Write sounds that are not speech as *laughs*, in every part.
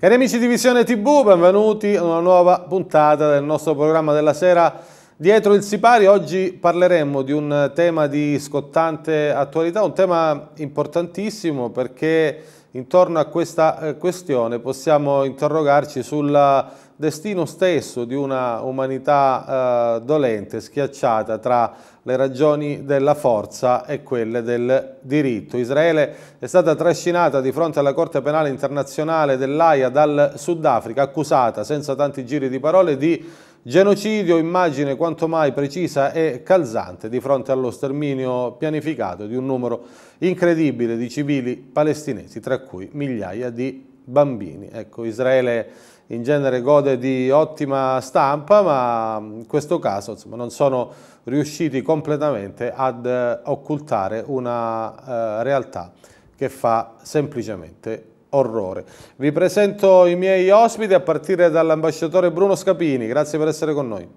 Cari amici di Visione TV, benvenuti a una nuova puntata del nostro programma della sera Dietro il Sipari. Oggi parleremo di un tema di scottante attualità, un tema importantissimo perché intorno a questa eh, questione possiamo interrogarci sul destino stesso di una umanità eh, dolente, schiacciata tra le ragioni della forza e quelle del diritto. Israele è stata trascinata di fronte alla Corte Penale Internazionale dell'AIA dal Sudafrica, accusata senza tanti giri di parole di genocidio, immagine quanto mai precisa e calzante di fronte allo sterminio pianificato di un numero incredibile di civili palestinesi, tra cui migliaia di bambini. Ecco, Israele in genere gode di ottima stampa, ma in questo caso insomma, non sono riusciti completamente ad eh, occultare una eh, realtà che fa semplicemente orrore. Vi presento i miei ospiti a partire dall'ambasciatore Bruno Scapini, grazie per essere con noi.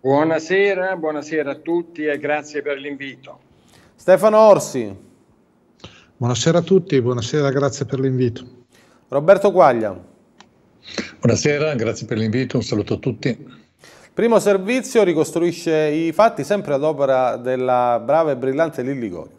Buonasera, buonasera a tutti e grazie per l'invito. Stefano Orsi. Buonasera a tutti, buonasera, grazie per l'invito. Roberto Quaglia. Buonasera, grazie per l'invito, un saluto a tutti. Primo servizio ricostruisce i fatti sempre ad opera della brava e brillante Lilli Goriop.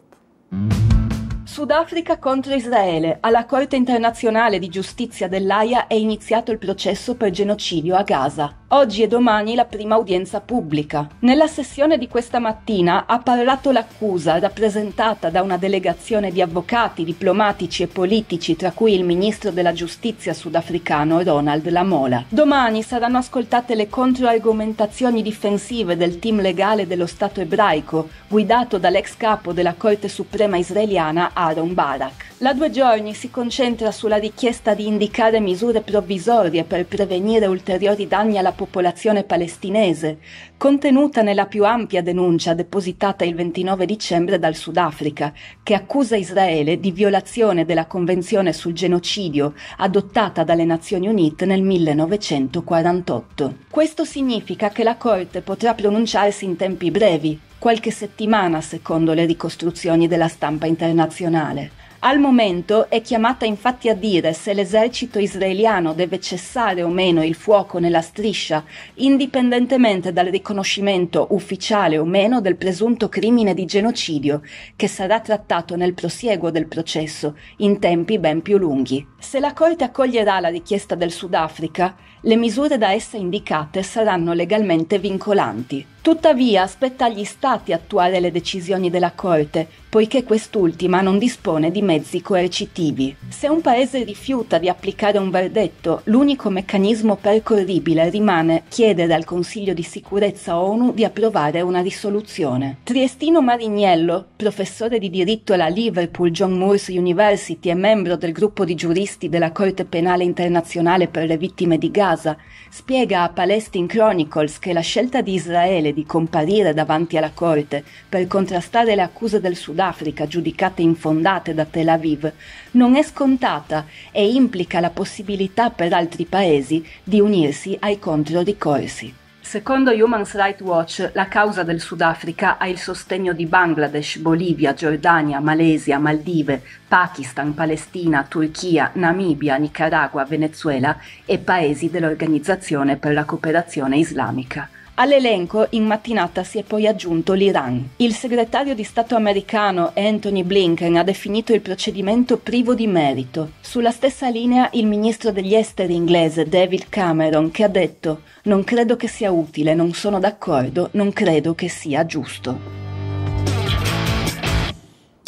Sudafrica contro Israele. Alla Corte internazionale di giustizia dell'AIA è iniziato il processo per genocidio a Gaza. Oggi e domani la prima udienza pubblica. Nella sessione di questa mattina ha parlato l'accusa rappresentata da una delegazione di avvocati, diplomatici e politici, tra cui il ministro della giustizia sudafricano Ronald Lamola. Domani saranno ascoltate le controargomentazioni difensive del team legale dello Stato ebraico, guidato dall'ex capo della Corte Suprema israeliana Aaron Barak. La due giorni si concentra sulla richiesta di indicare misure provvisorie per prevenire ulteriori danni alla popolazione palestinese, contenuta nella più ampia denuncia depositata il 29 dicembre dal Sudafrica, che accusa Israele di violazione della Convenzione sul genocidio adottata dalle Nazioni Unite nel 1948. Questo significa che la Corte potrà pronunciarsi in tempi brevi, qualche settimana secondo le ricostruzioni della stampa internazionale. Al momento è chiamata infatti a dire se l'esercito israeliano deve cessare o meno il fuoco nella striscia, indipendentemente dal riconoscimento ufficiale o meno del presunto crimine di genocidio, che sarà trattato nel prosieguo del processo, in tempi ben più lunghi. Se la Corte accoglierà la richiesta del Sudafrica, le misure da essa indicate saranno legalmente vincolanti. Tuttavia aspetta agli Stati attuare le decisioni della Corte, poiché quest'ultima non dispone di mezzi coercitivi. Se un Paese rifiuta di applicare un verdetto, l'unico meccanismo percorribile rimane chiedere al Consiglio di sicurezza ONU di approvare una risoluzione. Triestino Marignello, professore di diritto alla Liverpool John Moores University e membro del gruppo di giuristi della Corte Penale Internazionale per le vittime di Gaza, spiega a Palestine Chronicles che la scelta di Israele possibile di comparire davanti alla corte per contrastare le accuse del Sudafrica giudicate infondate da Tel Aviv non è scontata e implica la possibilità per altri paesi di unirsi ai controricorsi. Secondo Human Rights Watch, la causa del Sudafrica ha il sostegno di Bangladesh, Bolivia, Giordania, Malesia, Maldive, Pakistan, Palestina, Turchia, Namibia, Nicaragua, Venezuela e paesi dell'Organizzazione per la cooperazione islamica. All'elenco in mattinata si è poi aggiunto l'Iran. Il segretario di Stato americano Anthony Blinken ha definito il procedimento privo di merito. Sulla stessa linea il ministro degli esteri inglese David Cameron che ha detto non credo che sia utile, non sono d'accordo, non credo che sia giusto.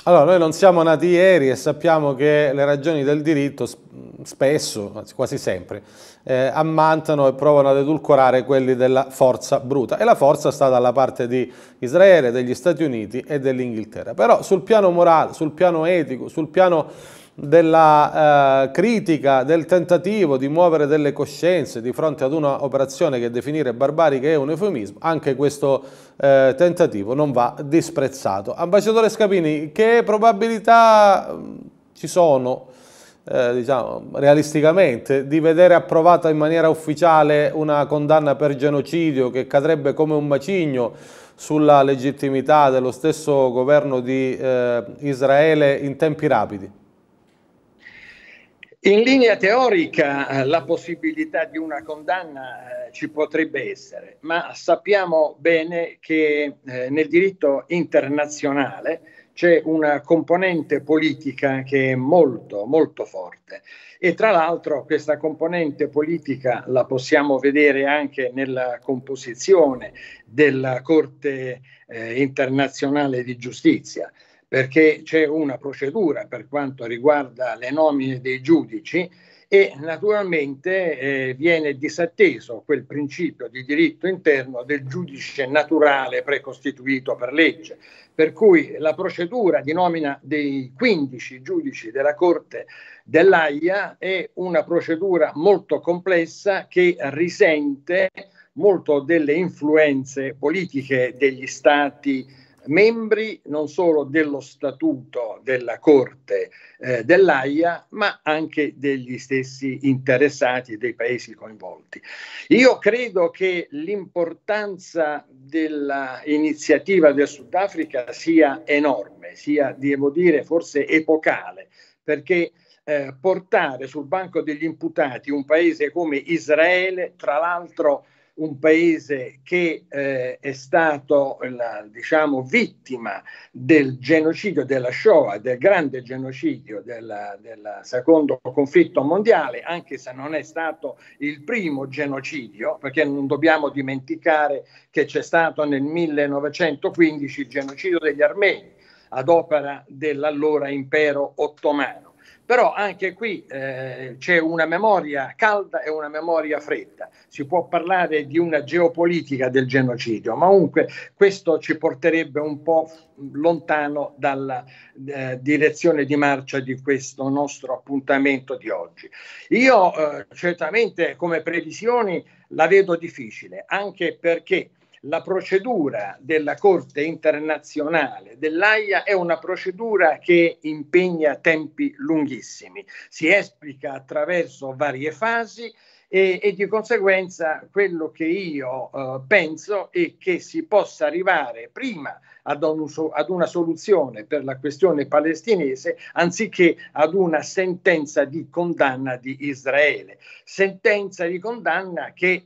Allora, noi non siamo nati ieri e sappiamo che le ragioni del diritto spesso, anzi quasi sempre, eh, ammantano e provano ad edulcorare quelli della forza bruta. E la forza sta dalla parte di Israele, degli Stati Uniti e dell'Inghilterra. Però sul piano morale, sul piano etico, sul piano della eh, critica, del tentativo di muovere delle coscienze di fronte ad una operazione che definire barbarica è un eufemismo, anche questo eh, tentativo non va disprezzato. Ambasciatore Scapini, che probabilità mm, ci sono, eh, diciamo, realisticamente, di vedere approvata in maniera ufficiale una condanna per genocidio che cadrebbe come un macigno sulla legittimità dello stesso governo di eh, Israele in tempi rapidi? In linea teorica eh, la possibilità di una condanna eh, ci potrebbe essere, ma sappiamo bene che eh, nel diritto internazionale c'è una componente politica che è molto molto forte e tra l'altro questa componente politica la possiamo vedere anche nella composizione della Corte eh, internazionale di giustizia perché c'è una procedura per quanto riguarda le nomine dei giudici e naturalmente eh, viene disatteso quel principio di diritto interno del giudice naturale precostituito per legge, per cui la procedura di nomina dei 15 giudici della Corte dell'AIA è una procedura molto complessa che risente molto delle influenze politiche degli stati membri non solo dello statuto della Corte eh, dell'AIA, ma anche degli stessi interessati e dei paesi coinvolti. Io credo che l'importanza dell'iniziativa del Sudafrica sia enorme, sia, devo dire, forse epocale, perché eh, portare sul banco degli imputati un paese come Israele, tra l'altro un paese che eh, è stato la, diciamo, vittima del genocidio della Shoah, del grande genocidio del secondo conflitto mondiale, anche se non è stato il primo genocidio, perché non dobbiamo dimenticare che c'è stato nel 1915 il genocidio degli armeni ad opera dell'allora impero ottomano però anche qui eh, c'è una memoria calda e una memoria fredda. Si può parlare di una geopolitica del genocidio, ma comunque questo ci porterebbe un po' lontano dalla eh, direzione di marcia di questo nostro appuntamento di oggi. Io eh, certamente come previsioni la vedo difficile, anche perché la procedura della Corte internazionale dell'AIA è una procedura che impegna tempi lunghissimi, si esplica attraverso varie fasi. E, e, di conseguenza quello che io eh, penso è che si possa arrivare prima ad, un, ad, una soluzione per la questione palestinese anziché ad una sentenza di condanna di Israele, sentenza di condanna che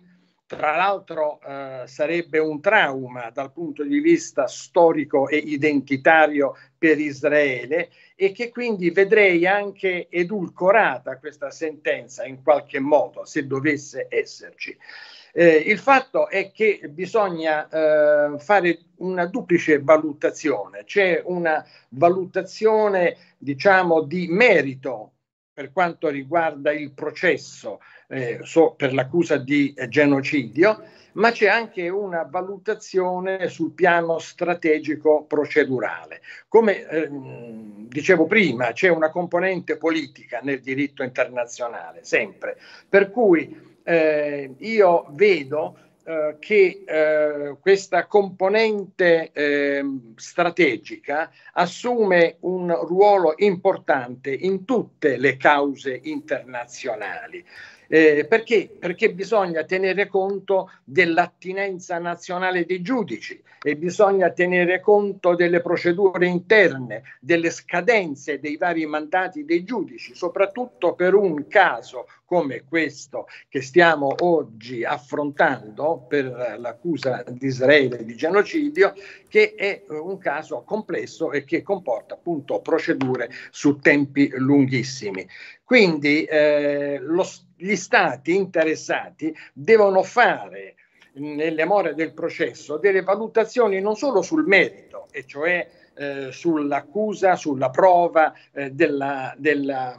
tra l'altro eh, sarebbe un trauma dal punto di vista storico e identitario per Israele e che quindi vedrei anche edulcorata questa sentenza in qualche modo, se dovesse esserci. Eh, il fatto è che bisogna eh, fare una duplice valutazione, c'è una valutazione diciamo di merito per quanto riguarda il processo eh, so, per l'accusa di eh, genocidio, ma c'è anche una valutazione sul piano strategico procedurale. Come ehm, dicevo prima, c'è una componente politica nel diritto internazionale, sempre, per cui eh, io vedo eh, che eh, questa componente eh, strategica assume un ruolo importante in tutte le cause internazionali. Eh, perché? Perché bisogna tenere conto dell'attinenza nazionale dei giudici e bisogna tenere conto delle procedure interne, delle scadenze dei vari mandati dei giudici, soprattutto per un caso come questo che stiamo oggi affrontando per l'accusa di Israele di genocidio, che è eh, un caso complesso e che comporta appunto procedure su tempi lunghissimi. Quindi eh, lo, gli stati interessati devono fare nelle more del processo delle valutazioni non solo sul merito, e cioè eh, sull'accusa, sulla prova eh, della, della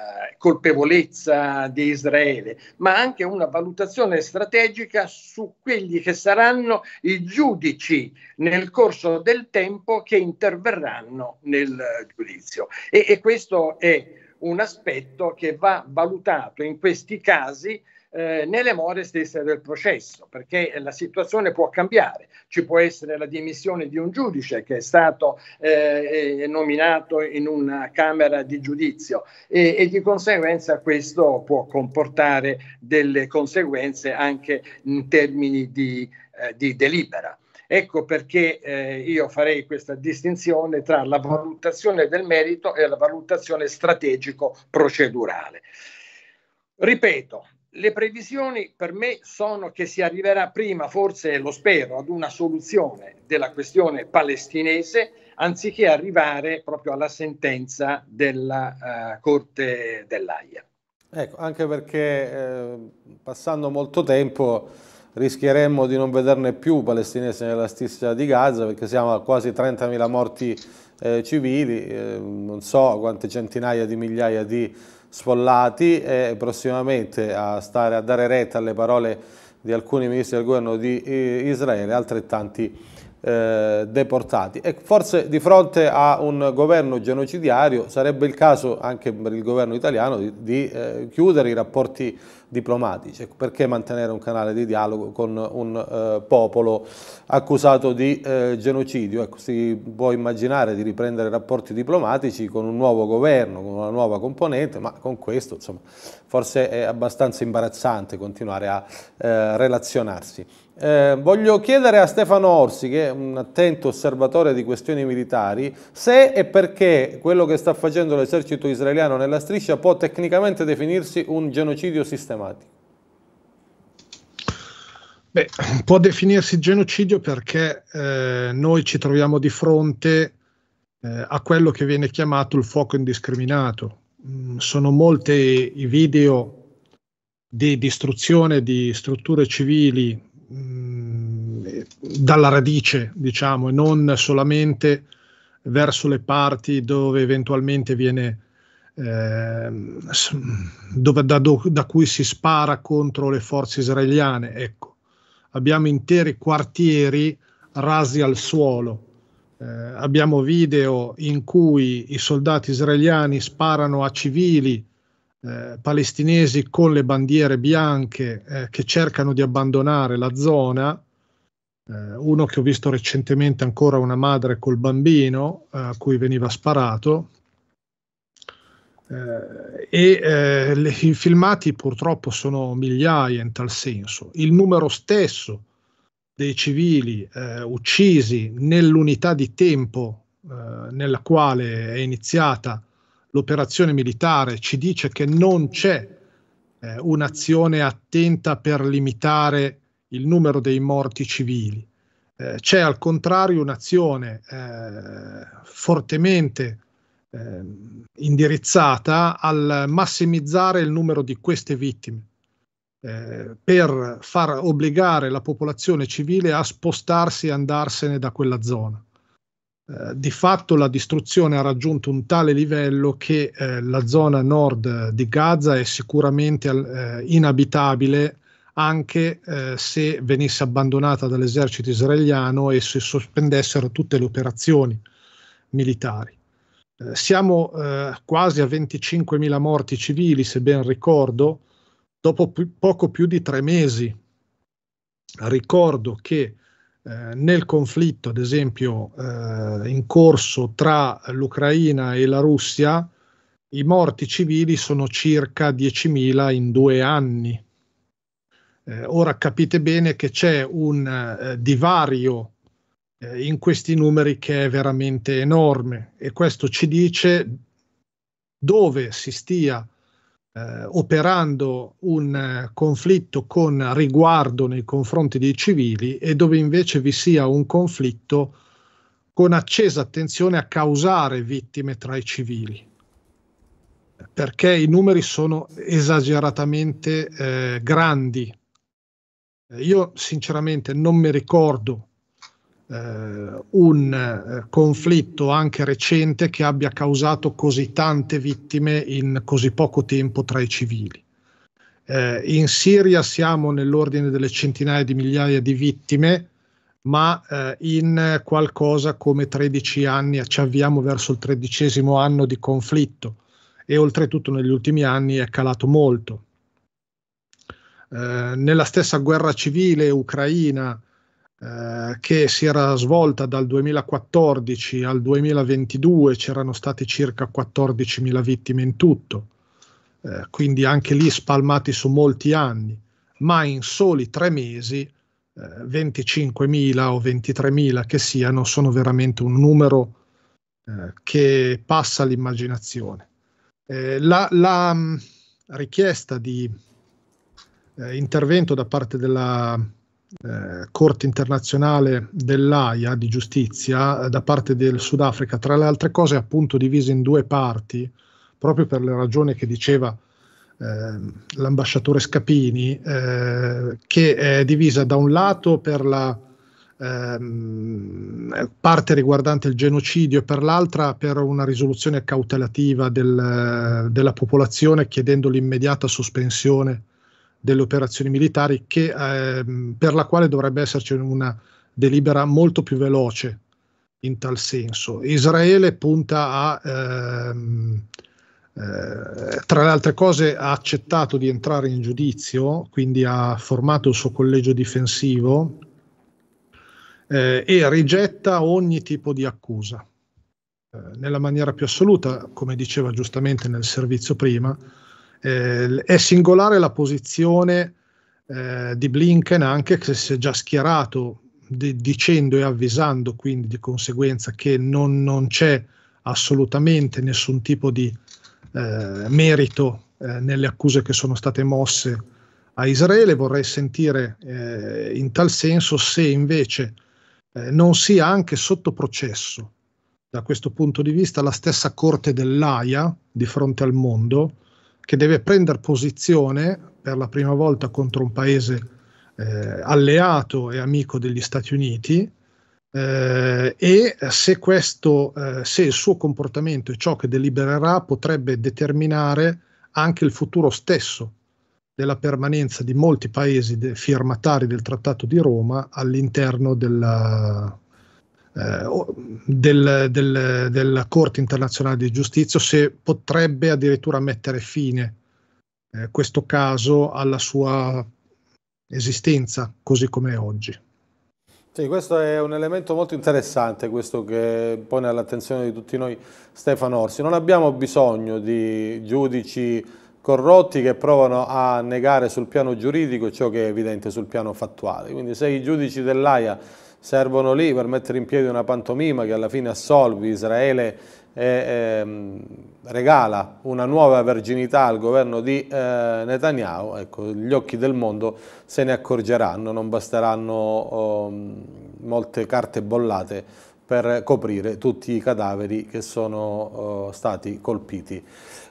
eh, colpevolezza di Israele, ma anche una valutazione strategica su quelli che saranno i giudici nel corso del tempo che interverranno nel giudizio. E, e questo è un aspetto che va valutato in questi casi eh, nelle more stesse del processo, perché la situazione può cambiare. Ci può essere la dimissione di un giudice che è stato eh, nominato in una Camera di giudizio e, e, di conseguenza questo può comportare delle conseguenze anche in termini di, eh, di delibera. Ecco perché eh, io farei questa distinzione tra la valutazione del merito e la valutazione strategico-procedurale. Ripeto, le previsioni per me sono che si arriverà prima, forse lo spero, ad una soluzione della questione palestinese anziché arrivare proprio alla sentenza della uh, Corte dell'AIA. Ecco, anche perché eh, passando molto tempo rischieremmo di non vederne più palestinesi nella stessa di Gaza perché siamo a quasi 30.000 morti eh, civili, eh, non so quante centinaia di migliaia di sfollati e prossimamente a stare a dare retta alle parole di alcuni ministri del governo di eh, Israele, altrettanti eh, deportati. E forse di fronte a un governo genocidiario sarebbe il caso anche per il governo italiano di, di eh, chiudere i rapporti diplomatici. Ecco, perché mantenere un canale di dialogo con un eh, popolo accusato di eh, genocidio? Ecco, si può immaginare di riprendere rapporti diplomatici con un nuovo governo, con una nuova componente, ma con questo insomma, forse è abbastanza imbarazzante continuare a eh, relazionarsi. Eh, voglio chiedere a Stefano Orsi, che è un attento osservatore di questioni militari, se e perché quello che sta facendo l'esercito israeliano nella striscia può tecnicamente definirsi un genocidio sistematico. Beh, può definirsi genocidio perché eh, noi ci troviamo di fronte eh, a quello che viene chiamato il fuoco indiscriminato. Mm, sono molti i video di distruzione di strutture civili Mm, dalla radice, diciamo, e non solamente verso le parti dove eventualmente viene eh, dove, da, da, cui si spara contro le forze israeliane. Ecco, abbiamo interi quartieri rasi al suolo. Eh, abbiamo video in cui i soldati israeliani sparano a civili eh, palestinesi con le bandiere bianche eh, che cercano di abbandonare la zona. Eh, uno che ho visto recentemente ancora una madre col bambino eh, a cui veniva sparato. Eh, e le, i filmati purtroppo sono migliaia in tal senso. Il numero stesso dei civili uccisi nell'unità di tempo nella quale è iniziata l'operazione militare ci dice che non c'è eh, un'azione attenta per limitare il numero dei morti civili. Eh, c'è al contrario un'azione eh, fortemente eh, indirizzata al massimizzare il numero di queste vittime eh, per far obbligare la popolazione civile a spostarsi e andarsene da quella zona. Eh, di fatto la distruzione ha raggiunto un tale livello che eh, la zona nord di Gaza è sicuramente eh, inabitabile anche eh, se venisse abbandonata dall'esercito israeliano e se sospendessero tutte le operazioni militari. Eh, siamo quasi a 25.000 morti civili, se ben ricordo, dopo p- poco più di tre mesi. Ricordo che eh, nel conflitto, ad esempio, eh, in corso tra l'Ucraina e la Russia, i morti civili sono circa 10.000 in due anni. Eh, ora capite bene che c'è un eh, divario eh, in questi numeri che è veramente enorme e questo ci dice dove si stia eh, operando un eh, conflitto con riguardo nei confronti dei civili e dove invece vi sia un conflitto con accesa attenzione a causare vittime tra i civili perché i numeri sono esageratamente eh, grandi. Eh, io sinceramente non mi ricordo eh, un eh, conflitto anche recente che abbia causato così tante vittime in così poco tempo tra i civili. Eh, in Siria siamo nell'ordine delle centinaia di migliaia di vittime, ma eh, in qualcosa come 13 anni, ci avviamo verso il tredicesimo anno di conflitto e oltretutto negli ultimi anni è calato molto. Eh, nella stessa guerra civile ucraina eh, che si era svolta dal 2014 al 2022, c'erano state circa 14.000 vittime in tutto, eh, quindi anche lì spalmati su molti anni, ma in soli tre mesi eh, 25.000 o 23.000 che siano sono veramente un numero eh, che passa all'immaginazione. Eh, la, la mm, richiesta di intervento da parte della eh, Corte internazionale dell'AIA di giustizia eh, da parte del Sudafrica, tra le altre cose appunto divisa in due parti, proprio per le ragioni che diceva eh, l'ambasciatore Scapini, eh, che è divisa da un lato per la ehm, parte riguardante il genocidio e per l'altra per una risoluzione cautelativa del, della popolazione chiedendo l'immediata sospensione delle operazioni militari che, eh, per la quale dovrebbe esserci una delibera molto più veloce in tal senso. Israele punta a, ehm, eh, tra le altre cose, ha accettato di entrare in giudizio, quindi ha formato il suo collegio difensivo eh, e rigetta ogni tipo di accusa. Eh, nella maniera più assoluta, come diceva giustamente nel servizio prima, eh, è singolare la posizione eh, di Blinken anche se si è già schierato di, dicendo e avvisando quindi di conseguenza che non, non c'è assolutamente nessun tipo di eh, merito eh, nelle accuse che sono state mosse a Israele. Vorrei sentire eh, in tal senso se invece eh, non sia anche sotto processo da questo punto di vista la stessa Corte dell'AIA di fronte al mondo che deve prendere posizione per la prima volta contro un paese eh, alleato e amico degli Stati Uniti. Eh, e se, questo, eh, se il suo comportamento è ciò che delibererà, potrebbe determinare anche il futuro stesso della permanenza di molti paesi de- firmatari del Trattato di Roma all'interno della, eh, del, del, della Corte internazionale di giustizia se potrebbe addirittura mettere fine eh, questo caso alla sua esistenza così come è oggi. Sì, questo è un elemento molto interessante, questo che pone all'attenzione di tutti noi Stefano Orsi. Non abbiamo bisogno di giudici corrotti che provano a negare sul piano giuridico ciò che è evidente sul piano fattuale. Quindi se i giudici dell'AIA servono lì per mettere in piedi una pantomima che alla fine assolvi Israele e, eh, e, ehm, regala una nuova verginità al governo di eh, Netanyahu, ecco, gli occhi del mondo se ne accorgeranno, non basteranno oh, molte carte bollate per coprire tutti i cadaveri che sono uh, stati colpiti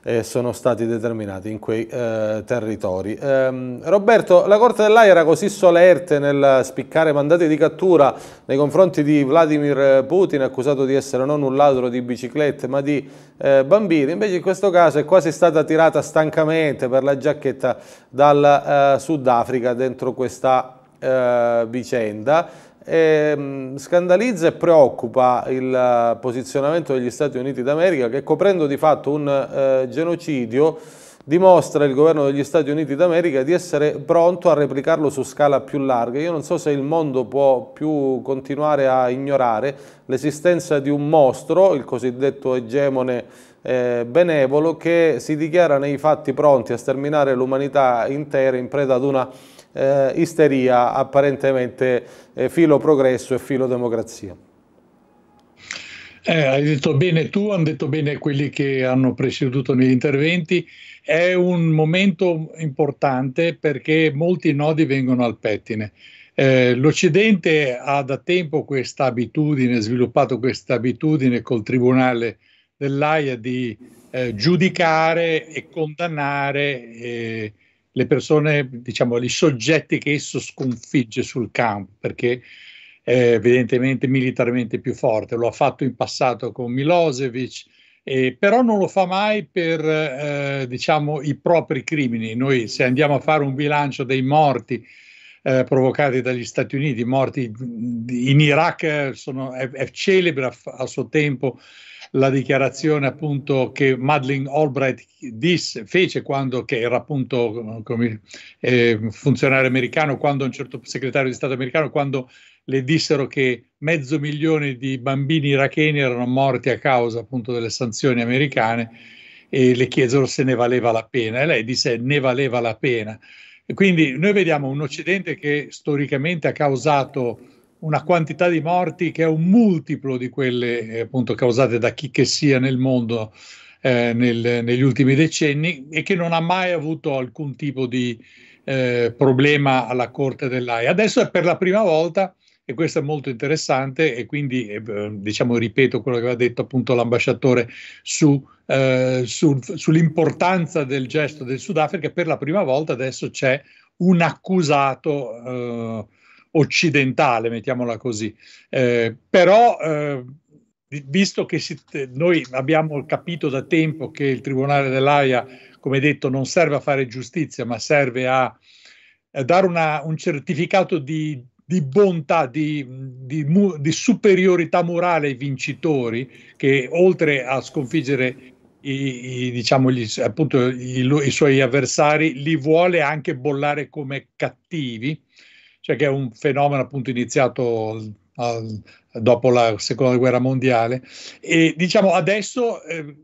e sono stati determinati in quei uh, territori. Um, Roberto, la Corte dell'AIA era così solerte nel spiccare mandati di cattura nei confronti di Vladimir Putin, accusato di essere non un ladro di biciclette ma di uh, bambini, invece in questo caso è quasi stata tirata stancamente per la giacchetta dal Sudafrica dentro questa vicenda eh, scandalizza e preoccupa il eh, posizionamento degli Stati Uniti d'America che coprendo di fatto un eh, genocidio dimostra il governo degli Stati Uniti d'America di essere pronto a replicarlo su scala più larga. Io non so se il mondo può più continuare a ignorare l'esistenza di un mostro, il cosiddetto egemone eh, benevolo, che si dichiara nei fatti pronti a sterminare l'umanità intera in preda ad una eh, isteria apparentemente eh, filo progresso e filo democrazia. Eh, hai detto bene tu, hanno detto bene quelli che hanno presieduto negli interventi. È un momento importante perché molti nodi vengono al pettine. Eh, L'Occidente ha da tempo questa abitudine, sviluppato questa abitudine col Tribunale dell'AIA di eh, giudicare e condannare eh, le persone, diciamo, i soggetti che esso sconfigge sul campo, perché è evidentemente militarmente più forte, lo ha fatto in passato con Milosevic, eh, però non lo fa mai per eh, diciamo, i propri crimini. Noi se andiamo a fare un bilancio dei morti eh, provocati dagli Stati Uniti, morti in Iraq sono, è, è celebre a, a, suo tempo la dichiarazione appunto che Madeleine Albright disse, fece quando, che era appunto come, eh, funzionario americano, quando un certo segretario di Stato americano, quando le dissero che mezzo milione di bambini iracheni erano morti a causa appunto delle sanzioni americane e le chiesero se ne valeva la pena e lei disse ne valeva la pena. E quindi noi vediamo un Occidente che storicamente ha causato una quantità di morti che è un multiplo di quelle eh, appunto causate da chi che sia nel mondo eh, nel, negli ultimi decenni e che non ha mai avuto alcun tipo di eh, problema alla Corte dell'AIA. Adesso è per la prima volta e questo è molto interessante e quindi eh, diciamo ripeto quello che aveva detto appunto l'ambasciatore su, eh, su, sull'importanza del gesto del Sudafrica, per la prima volta adesso c'è un accusato occidentale, mettiamola così. Eh, però, eh, visto che si, noi abbiamo capito da tempo che il Tribunale dell'AIA, come detto, non serve a fare giustizia, ma serve a, a dare una, un certificato di, di bontà, di, di, di, superiorità morale ai vincitori, che oltre a sconfiggere i, i, diciamo gli, appunto, i, i suoi avversari, li vuole anche bollare come cattivi cioè che è un fenomeno appunto iniziato al, dopo la seconda guerra mondiale e diciamo adesso eh,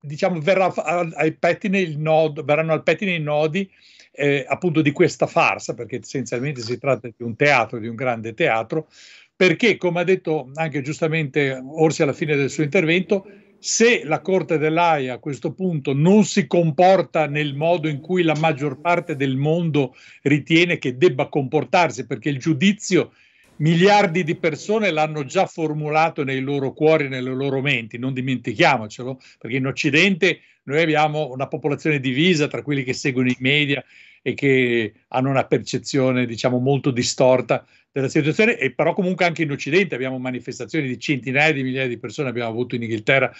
diciamo, verrà al pettine il nodo, verranno al pettine i nodi eh, appunto di questa farsa, perché essenzialmente si tratta di un teatro, di un grande teatro, perché come ha detto anche giustamente Orsi alla fine del suo intervento, se la Corte dell'AIA a questo punto non si comporta nel modo in cui la maggior parte del mondo ritiene che debba comportarsi, perché il giudizio miliardi di persone l'hanno già formulato nei loro cuori e nelle loro menti, non dimentichiamocelo, perché in Occidente noi abbiamo una popolazione divisa tra quelli che seguono i media e che hanno una percezione, diciamo, molto distorta della situazione, e però comunque anche in Occidente abbiamo manifestazioni di centinaia di migliaia di persone, abbiamo avuto in Inghilterra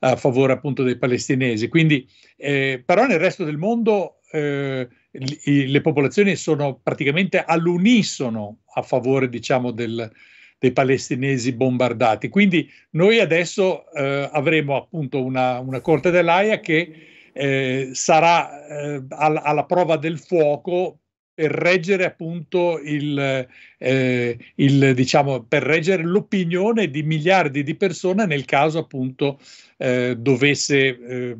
a favore appunto dei palestinesi. Quindi, eh, però nel resto del mondo eh, le popolazioni sono praticamente all'unisono a favore, diciamo, del, dei palestinesi bombardati. Quindi noi adesso eh, avremo appunto una, una corte dell'AIA che eh, sarà eh, alla, alla prova del fuoco per reggere appunto il, eh, il, diciamo per reggere l'opinione di miliardi di persone nel caso appunto eh, dovesse eh,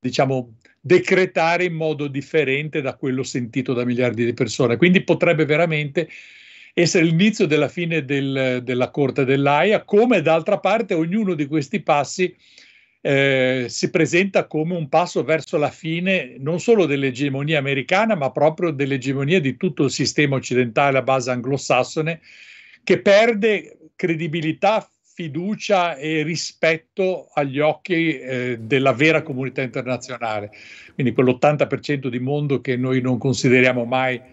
diciamo decretare in modo differente da quello sentito da miliardi di persone quindi potrebbe veramente essere l'inizio della fine del, della corte dell'AIA come d'altra parte ognuno di questi passi eh, si presenta come un passo verso la fine non solo dell'egemonia americana, ma proprio dell'egemonia di tutto il sistema occidentale a base anglosassone, che perde credibilità, fiducia e rispetto agli occhi eh, della vera comunità internazionale. Quindi quell'80% di mondo che noi non consideriamo mai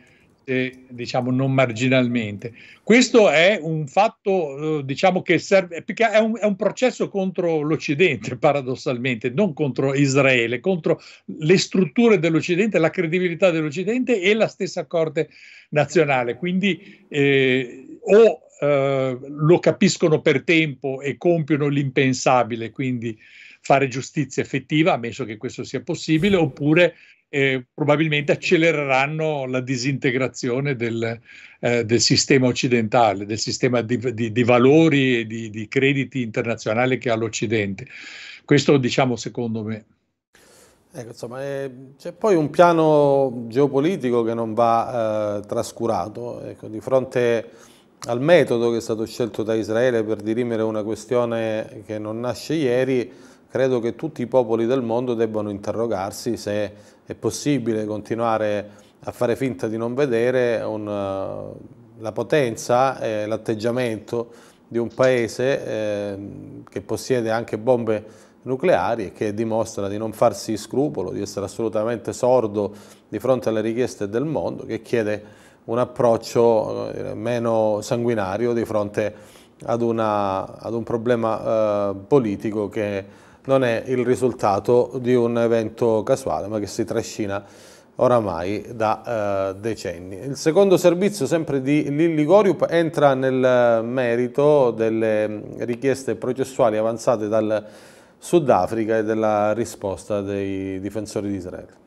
se diciamo non marginalmente. Questo è un fatto, eh, diciamo, che serve, perché è un, è un processo contro l'Occidente, *laughs* paradossalmente, non contro Israele, contro le strutture dell'Occidente, la credibilità dell'Occidente e la stessa Corte nazionale. Quindi eh, o eh, lo capiscono per tempo e compiono l'impensabile, quindi fare giustizia effettiva, ammesso che questo sia possibile, oppure eh, probabilmente accelereranno la disintegrazione del, eh, del sistema occidentale, del sistema di, di, di valori e di, di, crediti internazionali che ha l'Occidente. Questo diciamo secondo me. Ecco, insomma, eh, c'è poi un piano geopolitico che non va eh, trascurato. Ecco, di fronte al metodo che è stato scelto da Israele per dirimere una questione che non nasce ieri, credo che tutti i popoli del mondo debbano interrogarsi se è possibile continuare a fare finta di non vedere un, eh, la potenza e l'atteggiamento di un paese eh, che possiede anche bombe nucleari e che dimostra di non farsi scrupolo, di essere assolutamente sordo di fronte alle richieste del mondo, che chiede un approccio eh, meno sanguinario di fronte ad, una, ad un problema eh, politico che non è il risultato di un evento casuale, ma che si trascina oramai da eh, decenni. Il secondo servizio, sempre di Lilli Goriup, entra nel merito delle mm, richieste processuali avanzate dal Sudafrica e della risposta dei difensori di Israele.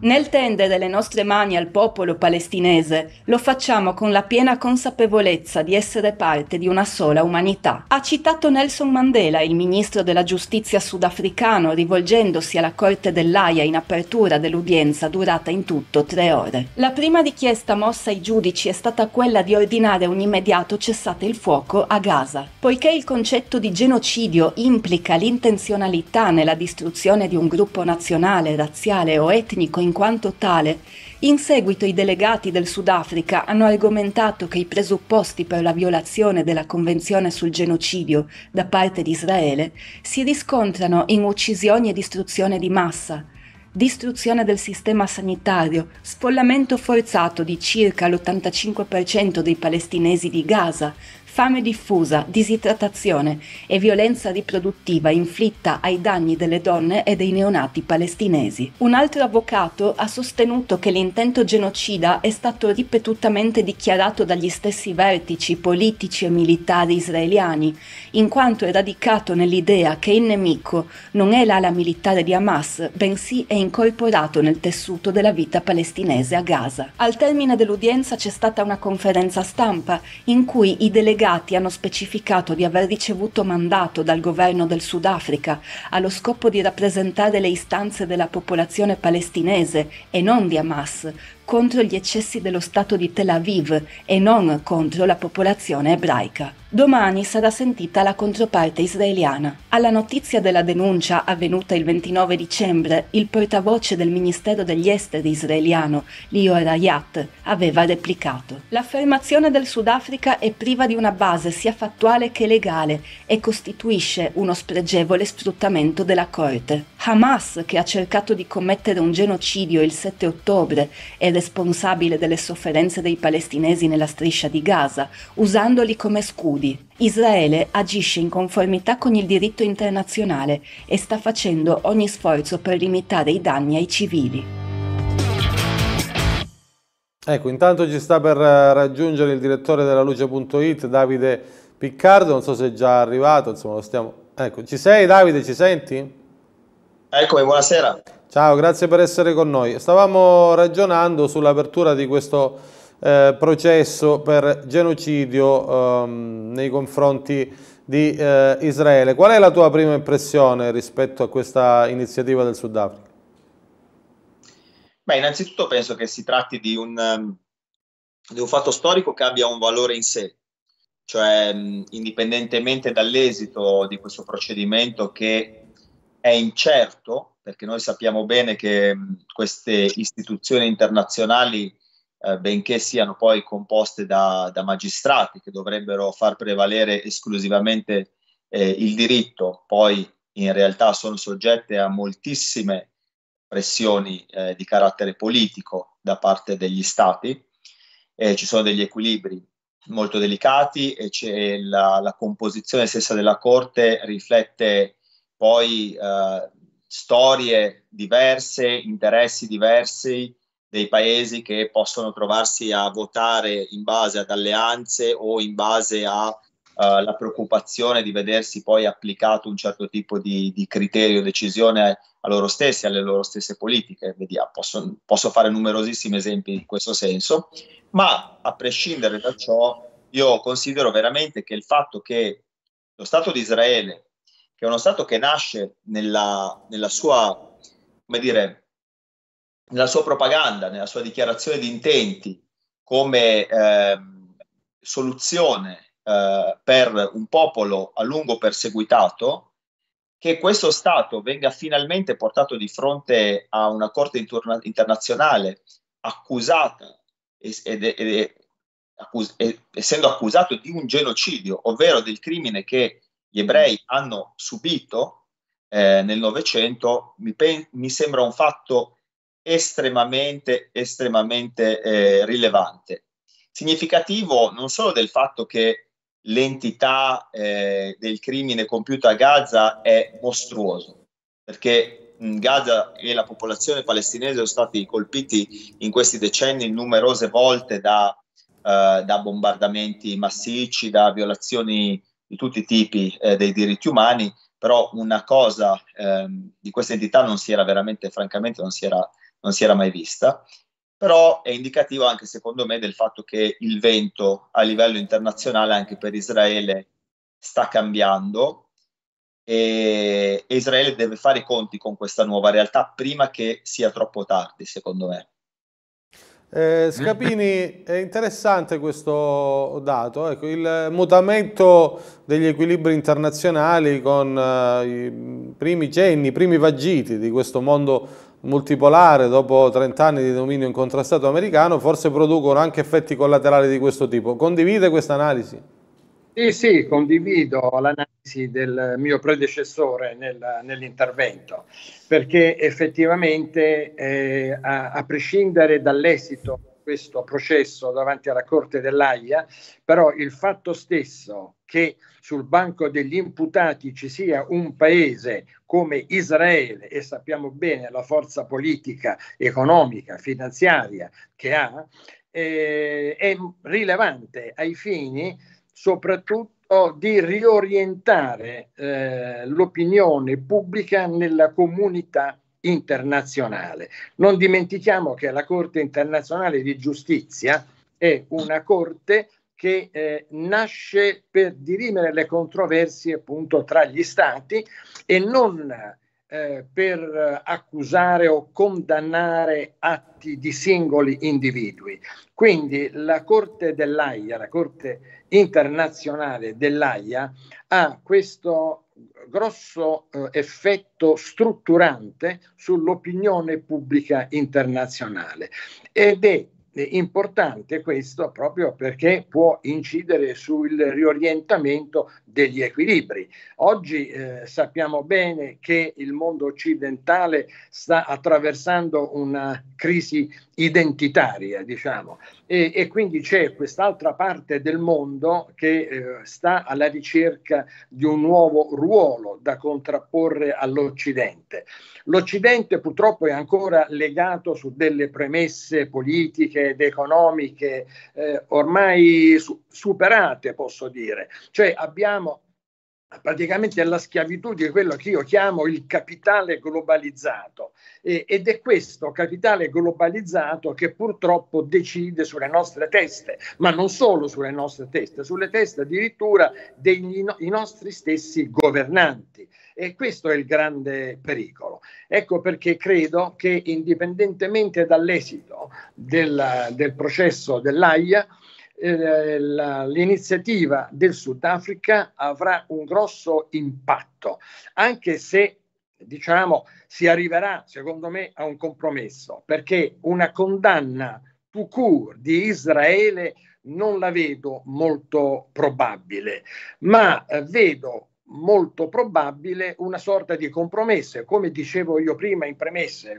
Nel tendere le nostre mani al popolo palestinese lo facciamo con la piena consapevolezza di essere parte di una sola umanità. Ha citato Nelson Mandela, il ministro della giustizia sudafricano, rivolgendosi alla Corte dell'AIA in apertura dell'udienza durata in tutto tre ore. La prima richiesta mossa ai giudici è stata quella di ordinare un immediato cessate il fuoco a Gaza. Poiché il concetto di genocidio implica l'intenzionalità nella distruzione di un gruppo nazionale, razziale o etnico in in quanto tale, in seguito i delegati del Sudafrica hanno argomentato che i presupposti per la violazione della Convenzione sul genocidio da parte di Israele si riscontrano in uccisioni e distruzione di massa, distruzione del sistema sanitario, sfollamento forzato di circa l'85% dei palestinesi di Gaza, fame diffusa, disidratazione e violenza riproduttiva inflitta ai danni delle donne e dei neonati palestinesi. Un altro avvocato ha sostenuto che l'intento genocida è stato ripetutamente dichiarato dagli stessi vertici politici e militari israeliani, in quanto è radicato nell'idea che il nemico non è l'ala militare di Hamas, bensì è incorporato nel tessuto della vita palestinese a Gaza. Al termine dell'udienza c'è stata una conferenza stampa in cui i delegati indagati hanno specificato di aver ricevuto mandato dal governo del Sudafrica allo scopo di rappresentare le istanze della popolazione palestinese e non di Hamas, contro gli eccessi dello Stato di Tel Aviv e non contro la popolazione ebraica. Domani sarà sentita la controparte israeliana. Alla notizia della denuncia avvenuta il 29 dicembre, il portavoce del Ministero degli Esteri israeliano, Lio Rayat, aveva replicato: L'affermazione del Sudafrica è priva di una base sia fattuale che legale e costituisce uno spregevole sfruttamento della Corte. Hamas, che ha cercato di commettere un genocidio il 7 ottobre ed responsabile delle sofferenze dei palestinesi nella striscia di Gaza, usandoli come scudi. Israele agisce in conformità con il diritto internazionale e sta facendo ogni sforzo per limitare i danni ai civili. Ecco, intanto ci sta per eh, raggiungere il direttore della luce.it, Davide Piccardo, non so se è già arrivato, insomma lo stiamo... Ecco, ci sei Davide, ci senti? Eccomi, buonasera. Ciao, grazie per essere con noi. Stavamo ragionando sull'apertura di questo eh, processo per genocidio ehm, nei confronti di eh, Israele. Qual è la tua prima impressione rispetto a questa iniziativa del Sudafrica? Beh, innanzitutto penso che si tratti di un, ehm, di un fatto storico che abbia un valore in sé, cioè ehm, indipendentemente dall'esito di questo procedimento che è incerto, perché noi sappiamo bene che queste istituzioni internazionali, eh, benché siano poi composte da, da, magistrati che dovrebbero far prevalere esclusivamente eh, il diritto, poi in realtà sono soggette a moltissime pressioni eh, di carattere politico da parte degli stati, ci sono degli equilibri molto delicati e la, la, composizione stessa della Corte riflette poi eh, storie diverse, interessi diversi dei paesi che possono trovarsi a votare in base ad alleanze o in base alla eh, uh, preoccupazione di vedersi poi applicato un certo tipo di, di criterio, decisione a loro stessi, alle loro stesse politiche. Vediamo, ah, posso, posso fare numerosissimi esempi in questo senso, ma a prescindere da ciò, io considero veramente che il fatto che lo Stato di Israele che è uno Stato che nasce nella, nella, sua, dire, nella sua, propaganda, nella sua dichiarazione di intenti come eh, soluzione eh, per un popolo a lungo perseguitato, che questo Stato venga finalmente portato di fronte a una corte interna- internazionale accusata ed, ed, ed, accus- essendo accusato di un genocidio, ovvero del crimine che gli ebrei hanno subito eh, nel Novecento, mi, pe- mi, sembra un fatto estremamente, estremamente eh, rilevante. Significativo non solo del fatto che l'entità eh, del crimine compiuto a Gaza è mostruoso, perché Gaza e la popolazione palestinese sono stati colpiti in questi decenni numerose volte da, eh, da bombardamenti massicci, da violazioni di tutti i tipi eh, dei diritti umani, però una cosa ehm, di questa entità non si era veramente, francamente, non si era, non si era mai vista però è indicativo anche secondo me del fatto che il vento a livello internazionale anche per Israele sta cambiando e Israele deve fare i conti con questa nuova realtà prima che sia troppo tardi, secondo me. Eh, Scapini, è interessante questo dato, ecco, il mutamento degli equilibri internazionali con eh, i primi cenni, i primi vagiti di questo mondo multipolare dopo 30 anni di dominio incontrastato americano forse producono anche effetti collaterali di questo tipo. Condivide questa analisi? Sì, sì, condivido l'analisi del mio predecessore nel, nell'intervento, perché effettivamente eh, a, a, prescindere dall'esito di questo processo davanti alla Corte dell'AIA, però il fatto stesso che sul banco degli imputati ci sia un paese come Israele e sappiamo bene la forza politica, economica, finanziaria che ha, eh, è rilevante ai fini soprattutto oh, di riorientare eh, l'opinione pubblica nella comunità internazionale. Non dimentichiamo che la Corte internazionale di giustizia è una Corte che eh, nasce per dirimere le controversie appunto tra gli Stati e non eh, per eh, accusare o condannare atti di singoli individui. Quindi la Corte dell'AIA, la Corte internazionale dell'AIA, ha questo grosso eh, effetto strutturante sull'opinione pubblica internazionale ed è importante questo proprio perché può incidere sul riorientamento degli equilibri. Oggi eh, sappiamo bene che il mondo occidentale sta attraversando una crisi identitaria, diciamo, e, e quindi c'è quest'altra parte del mondo che eh, sta alla ricerca di un nuovo ruolo da contrapporre all'Occidente. L'Occidente purtroppo è ancora legato su delle premesse politiche ed economiche eh, ormai su- superate, posso dire. Cioè abbiamo praticamente la schiavitù di quello che io chiamo il capitale globalizzato e, ed è questo capitale globalizzato che purtroppo decide sulle nostre teste, ma non solo sulle nostre teste, sulle teste addirittura dei no, nostri stessi governanti. E questo è il grande pericolo. Ecco perché credo che indipendentemente dall'esito del, del processo dell'AIA, eh, l'iniziativa del Sudafrica avrà un grosso impatto, anche se diciamo, si arriverà, secondo me, a un compromesso, perché una condanna tout court di Israele non la vedo molto probabile, ma eh, vedo molto probabile una sorta di compromesso. Come dicevo io prima in premesse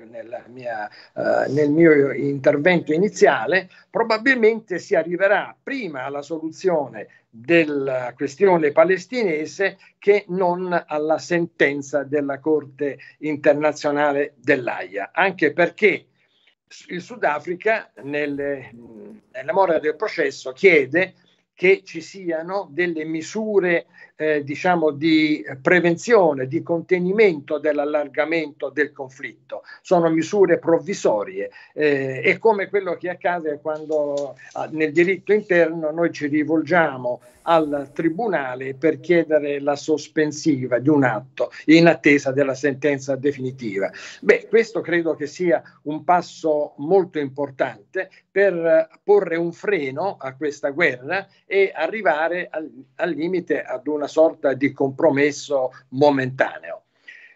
mia, eh, nel mio intervento iniziale, probabilmente si arriverà prima alla soluzione della questione palestinese che non alla sentenza della Corte internazionale dell'AIA, anche perché il Sudafrica nel, nella memoria del processo chiede che ci siano delle misure eh, diciamo di prevenzione, di contenimento dell'allargamento del conflitto. Sono misure provvisorie. Eh, è come quello che accade quando ah, nel diritto interno noi ci rivolgiamo al Tribunale per chiedere la sospensiva di un atto in attesa della sentenza definitiva. Beh, questo credo che sia un passo molto importante per porre un freno a questa guerra e arrivare al, al limite ad una sorta di compromesso momentaneo.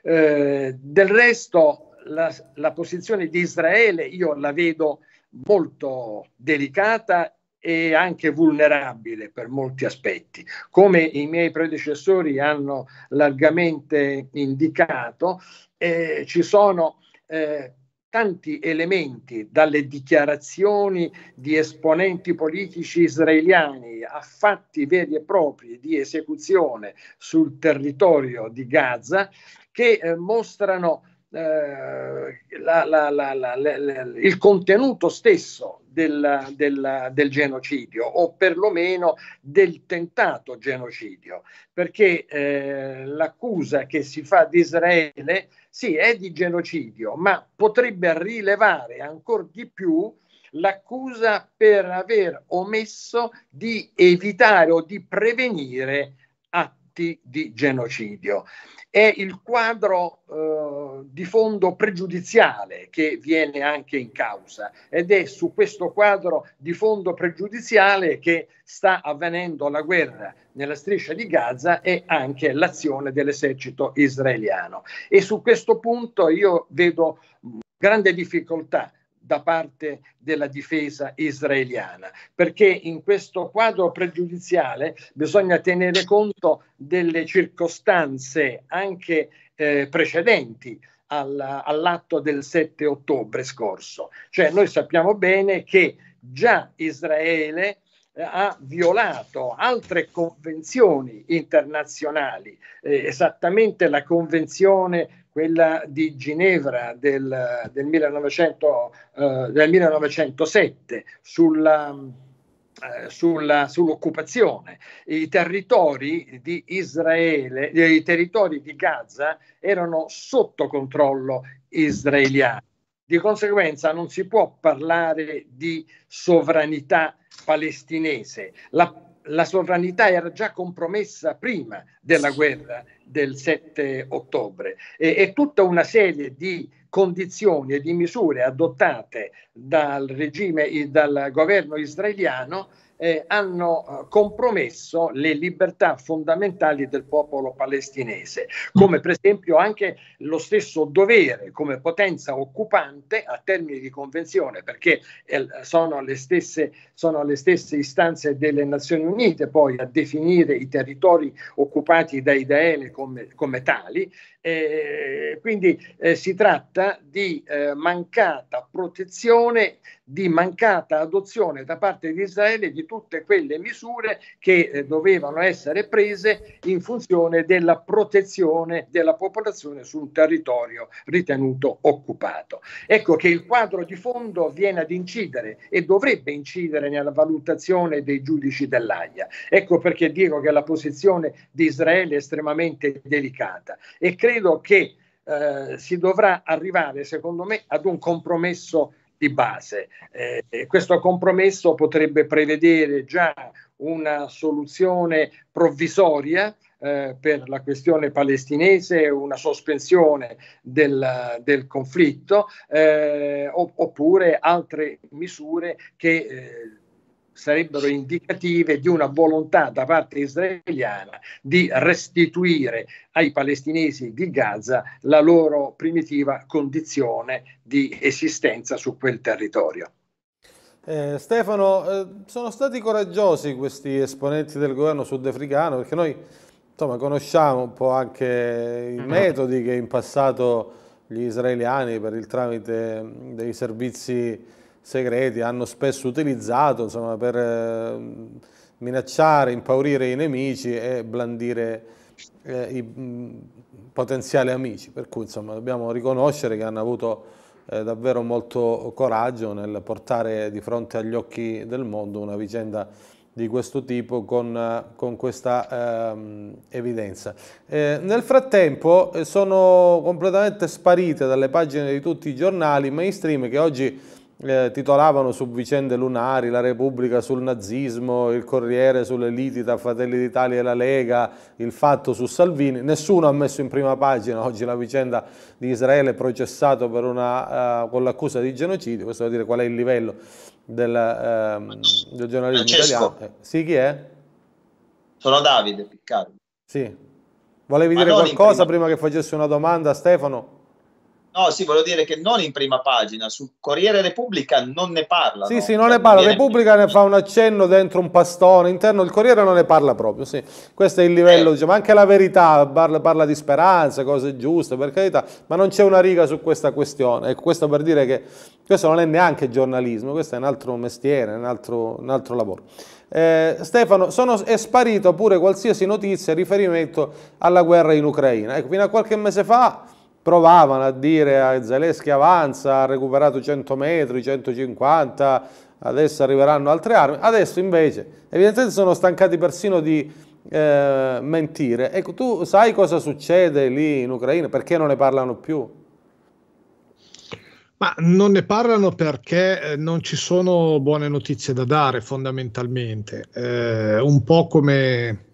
Eh, del resto la, la posizione di Israele io la vedo molto delicata e anche vulnerabile per molti aspetti. Come i miei predecessori hanno largamente indicato, eh, ci sono eh, tanti elementi, dalle dichiarazioni di esponenti politici israeliani a fatti veri e propri di esecuzione sul territorio di Gaza, che eh, mostrano eh, la, la, la, il contenuto stesso del, del, del, genocidio o perlomeno del tentato genocidio, perché eh, l'accusa che si fa di Israele sì, è di genocidio, ma potrebbe rilevare ancora di più l'accusa per aver omesso di evitare o di prevenire atti di genocidio. È il quadro eh, di fondo pregiudiziale che viene anche in causa ed è su questo quadro di fondo pregiudiziale che sta avvenendo la guerra nella striscia di Gaza e anche l'azione dell'esercito israeliano. E su questo punto io vedo grande difficoltà da parte della difesa israeliana, perché in questo quadro pregiudiziale bisogna tenere conto delle circostanze anche eh, precedenti al, all'atto del 7 ottobre scorso. Cioè noi sappiamo bene che già Israele eh, ha violato altre convenzioni internazionali, eh, esattamente la convenzione quella di Ginevra del, del, 1900, eh, del 1907 sulla, eh, sulla, sull'occupazione. I territori di Israele, i territori di Gaza erano sotto controllo israeliano. Di conseguenza non si può parlare di sovranità palestinese. La la sovranità era già compromessa prima della guerra del 7 ottobre e, e tutta una serie di condizioni e di misure adottate dal regime, e dal governo israeliano eh, hanno eh, compromesso le libertà fondamentali del popolo palestinese, come per esempio anche lo stesso dovere come potenza occupante a termini di convenzione, perché eh, sono, le stesse, sono le stesse istanze delle Nazioni Unite poi a definire i territori occupati da Israele come, come tali, eh, quindi eh, si tratta di eh, mancata protezione, di mancata adozione da parte di Israele di tutte quelle misure che eh, dovevano essere prese in funzione della protezione della popolazione sul territorio ritenuto occupato. Ecco che il quadro di fondo viene ad incidere e dovrebbe incidere nella valutazione dei giudici dell'AIA. Ecco perché dico che la posizione di Israele è estremamente delicata e credo credo che eh, si dovrà arrivare, secondo me, ad un compromesso di base. Eh, questo compromesso potrebbe prevedere già una soluzione provvisoria eh, per la questione palestinese, una sospensione del, del conflitto, eh, oppure altre misure che eh, sarebbero indicative di una volontà da parte israeliana di restituire ai palestinesi di Gaza la loro primitiva condizione di esistenza su quel territorio. Eh, Stefano, eh, sono stati coraggiosi questi esponenti del governo sudafricano perché noi insomma, conosciamo un po' anche i mm-hmm. metodi che in passato gli israeliani per il tramite mm, dei servizi segreti, hanno spesso utilizzato insomma, per eh, minacciare, impaurire i nemici e blandire eh, i mm, potenziali amici. Per cui insomma, dobbiamo riconoscere che hanno avuto eh, davvero molto coraggio nel portare di fronte agli occhi del mondo una vicenda di questo tipo con, con questa ehm, evidenza. Eh, nel frattempo eh, sono completamente sparite dalle pagine di tutti i giornali mainstream che oggi eh, titolavano su vicende lunari, la Repubblica sul nazismo, il Corriere sulle liti tra Fratelli d'Italia e la Lega, il fatto su Salvini, nessuno ha messo in prima pagina oggi la vicenda di Israele processato una, eh, con l'accusa di genocidio, questo vuol dire qual è il livello del, eh, del giornalismo Francesco. italiano. Eh, sì, chi è? Sono Davide Piccardi. Sì. Volevi Ma dire qualcosa prima... prima che facessi una domanda Stefano? No, sì, voglio dire che non in prima pagina, sul Corriere Repubblica non ne parla. Sì, no? sì, non cioè, ne parla. Repubblica ne fa un accenno dentro un pastone interno, il Corriere non ne parla proprio, sì. Questo è il livello, eh. diciamo, anche la verità parla, parla, di speranza, cose giuste, per carità, ma non c'è una riga su questa questione. E ecco, questo per dire che questo non è neanche giornalismo, questo è un altro mestiere, un altro, un altro lavoro. Eh, Stefano, sono, è sparito pure qualsiasi notizia riferimento alla guerra in Ucraina. Ecco, fino a qualche mese fa provavano a dire a Zelensky avanza, ha recuperato 100 metri, 150, adesso arriveranno altre armi. Adesso invece, evidentemente sono stancati persino di eh, mentire. Ecco, tu sai cosa succede lì in Ucraina? Perché non ne parlano più? Ma non ne parlano perché eh, non ci sono buone notizie da dare fondamentalmente, eh, un po' come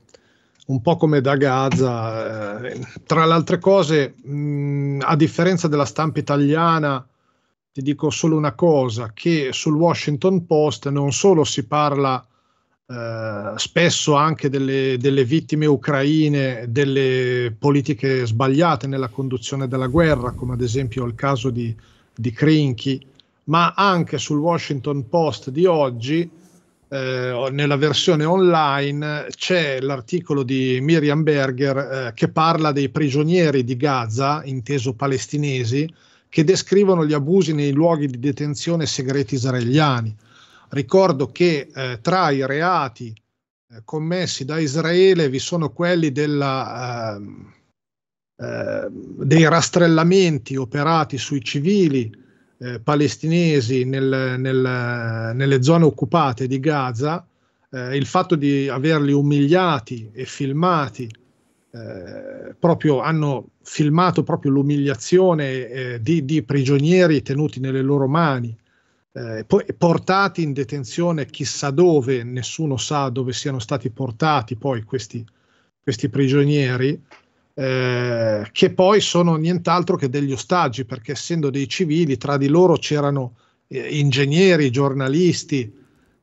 un po' come da Gaza. Eh, tra le altre cose, mh, a differenza della stampa italiana, ti dico solo una cosa, che sul Washington Post non solo si parla eh, spesso anche delle, delle, vittime ucraine, delle politiche sbagliate nella conduzione della guerra, come ad esempio il caso di, di Krinky, ma anche sul Washington Post di oggi eh, nella versione online c'è l'articolo di Miriam Berger eh, che parla dei prigionieri di Gaza, inteso palestinesi, che descrivono gli abusi nei luoghi di detenzione segreti israeliani. Ricordo che eh, tra i reati eh, commessi da Israele vi sono quelli della, ehm, eh, dei rastrellamenti operati sui civili, eh, palestinesi nel, nel, nelle zone occupate di Gaza, eh, il fatto di averli umiliati e filmati, eh, proprio, hanno filmato proprio l'umiliazione eh, di, di, prigionieri tenuti nelle loro mani, eh, poi portati in detenzione chissà dove, nessuno sa dove siano stati portati poi questi, questi prigionieri eh, che poi sono nient'altro che degli ostaggi, perché essendo dei civili, tra di loro c'erano eh, ingegneri, giornalisti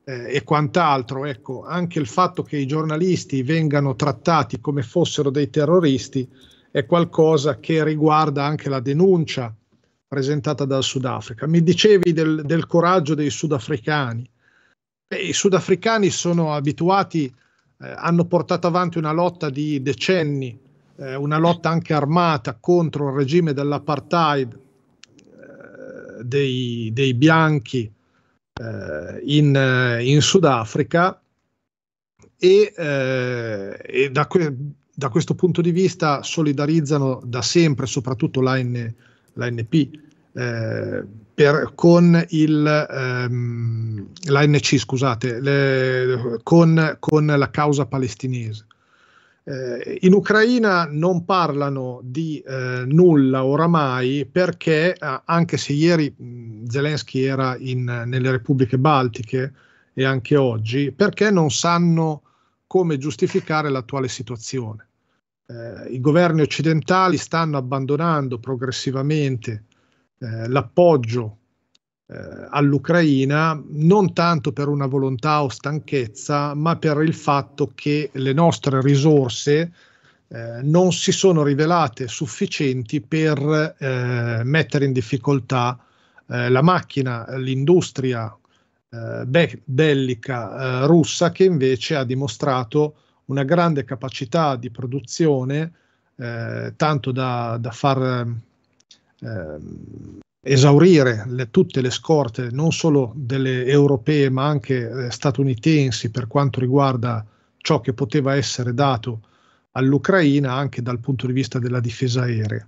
eh, e quant'altro. Ecco, anche il fatto che i giornalisti vengano trattati come fossero dei terroristi è qualcosa che riguarda anche la denuncia presentata dal Sudafrica. Mi dicevi del, del coraggio dei sudafricani. Beh, I sudafricani sono abituati, eh, hanno portato avanti una lotta di decenni eh, una lotta anche armata contro il regime dell'apartheid eh, dei, dei, bianchi eh, in, eh, in, Sudafrica e, eh, e da, que- da, questo punto di vista solidarizzano da sempre, soprattutto l'AN, l'ANP. Per, con il, ehm, l'ANC, scusate, le, con, con, la causa palestinese. Eh, in Ucraina non parlano di eh, nulla oramai perché, eh, anche se ieri mh, Zelensky era in, nelle repubbliche baltiche e anche oggi, perché non sanno come giustificare l'attuale situazione. Eh, I governi occidentali stanno abbandonando progressivamente eh, l'appoggio eh, all'Ucraina, non tanto per una volontà o stanchezza, ma per il fatto che le nostre risorse eh, non si sono rivelate sufficienti per eh, mettere in difficoltà eh, la macchina, l'industria eh, be- bellica eh, russa che invece ha dimostrato una grande capacità di produzione, tanto da, da far ehm, esaurire le, tutte le scorte, non solo delle europee, ma anche eh, statunitensi per quanto riguarda ciò che poteva essere dato all'Ucraina anche dal punto di vista della difesa aerea.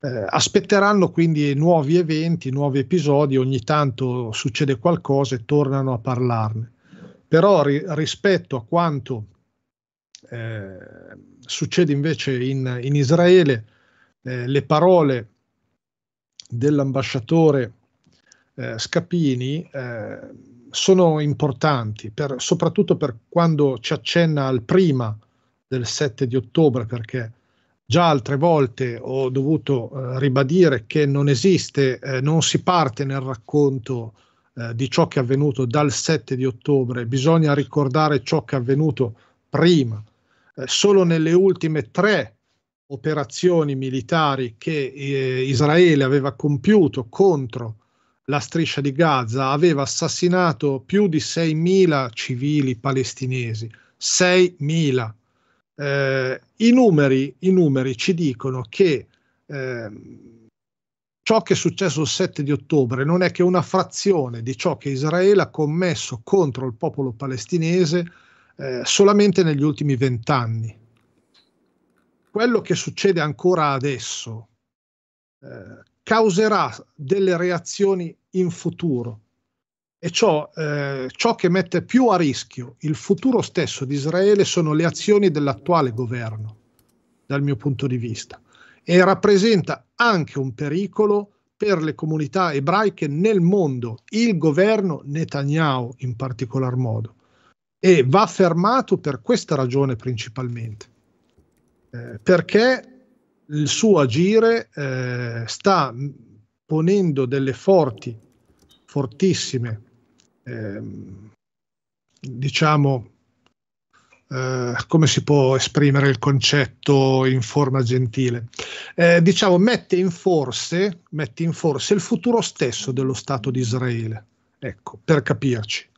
Eh, aspetteranno quindi nuovi eventi, nuovi episodi, ogni tanto succede qualcosa e tornano a parlarne. Però ri, rispetto a quanto eh, succede invece in, in Israele, eh, le parole dell'ambasciatore eh, Scapini eh, sono importanti, per, soprattutto per quando ci accenna al prima del 7 di ottobre, perché già altre volte ho dovuto eh, ribadire che non esiste, eh, non si parte nel racconto eh, di ciò che è avvenuto dal 7 di ottobre, bisogna ricordare ciò che è avvenuto prima. Eh, solo nelle ultime tre operazioni militari che eh, Israele aveva compiuto contro la striscia di Gaza, aveva assassinato più di 6.000 civili palestinesi. 6.000. Eh, i, numeri, i, numeri, ci dicono che eh, ciò che è successo il 7 di ottobre non è che una frazione di ciò che Israele ha commesso contro il popolo palestinese eh, solamente negli ultimi vent'anni quello che succede ancora adesso eh, causerà delle reazioni in futuro e ciò, eh, ciò, che mette più a rischio il futuro stesso di Israele sono le azioni dell'attuale governo, dal mio punto di vista, e rappresenta anche un pericolo per le comunità ebraiche nel mondo, il governo Netanyahu in particolar modo, e va fermato per questa ragione principalmente. Eh, perché il suo agire eh, sta ponendo delle forti, fortissime, ehm, diciamo, eh, diciamo, come si può esprimere il concetto in forma gentile? Eh, diciamo, mette in, forse, mette in forse il futuro stesso dello Stato di Israele, ecco, per capirci.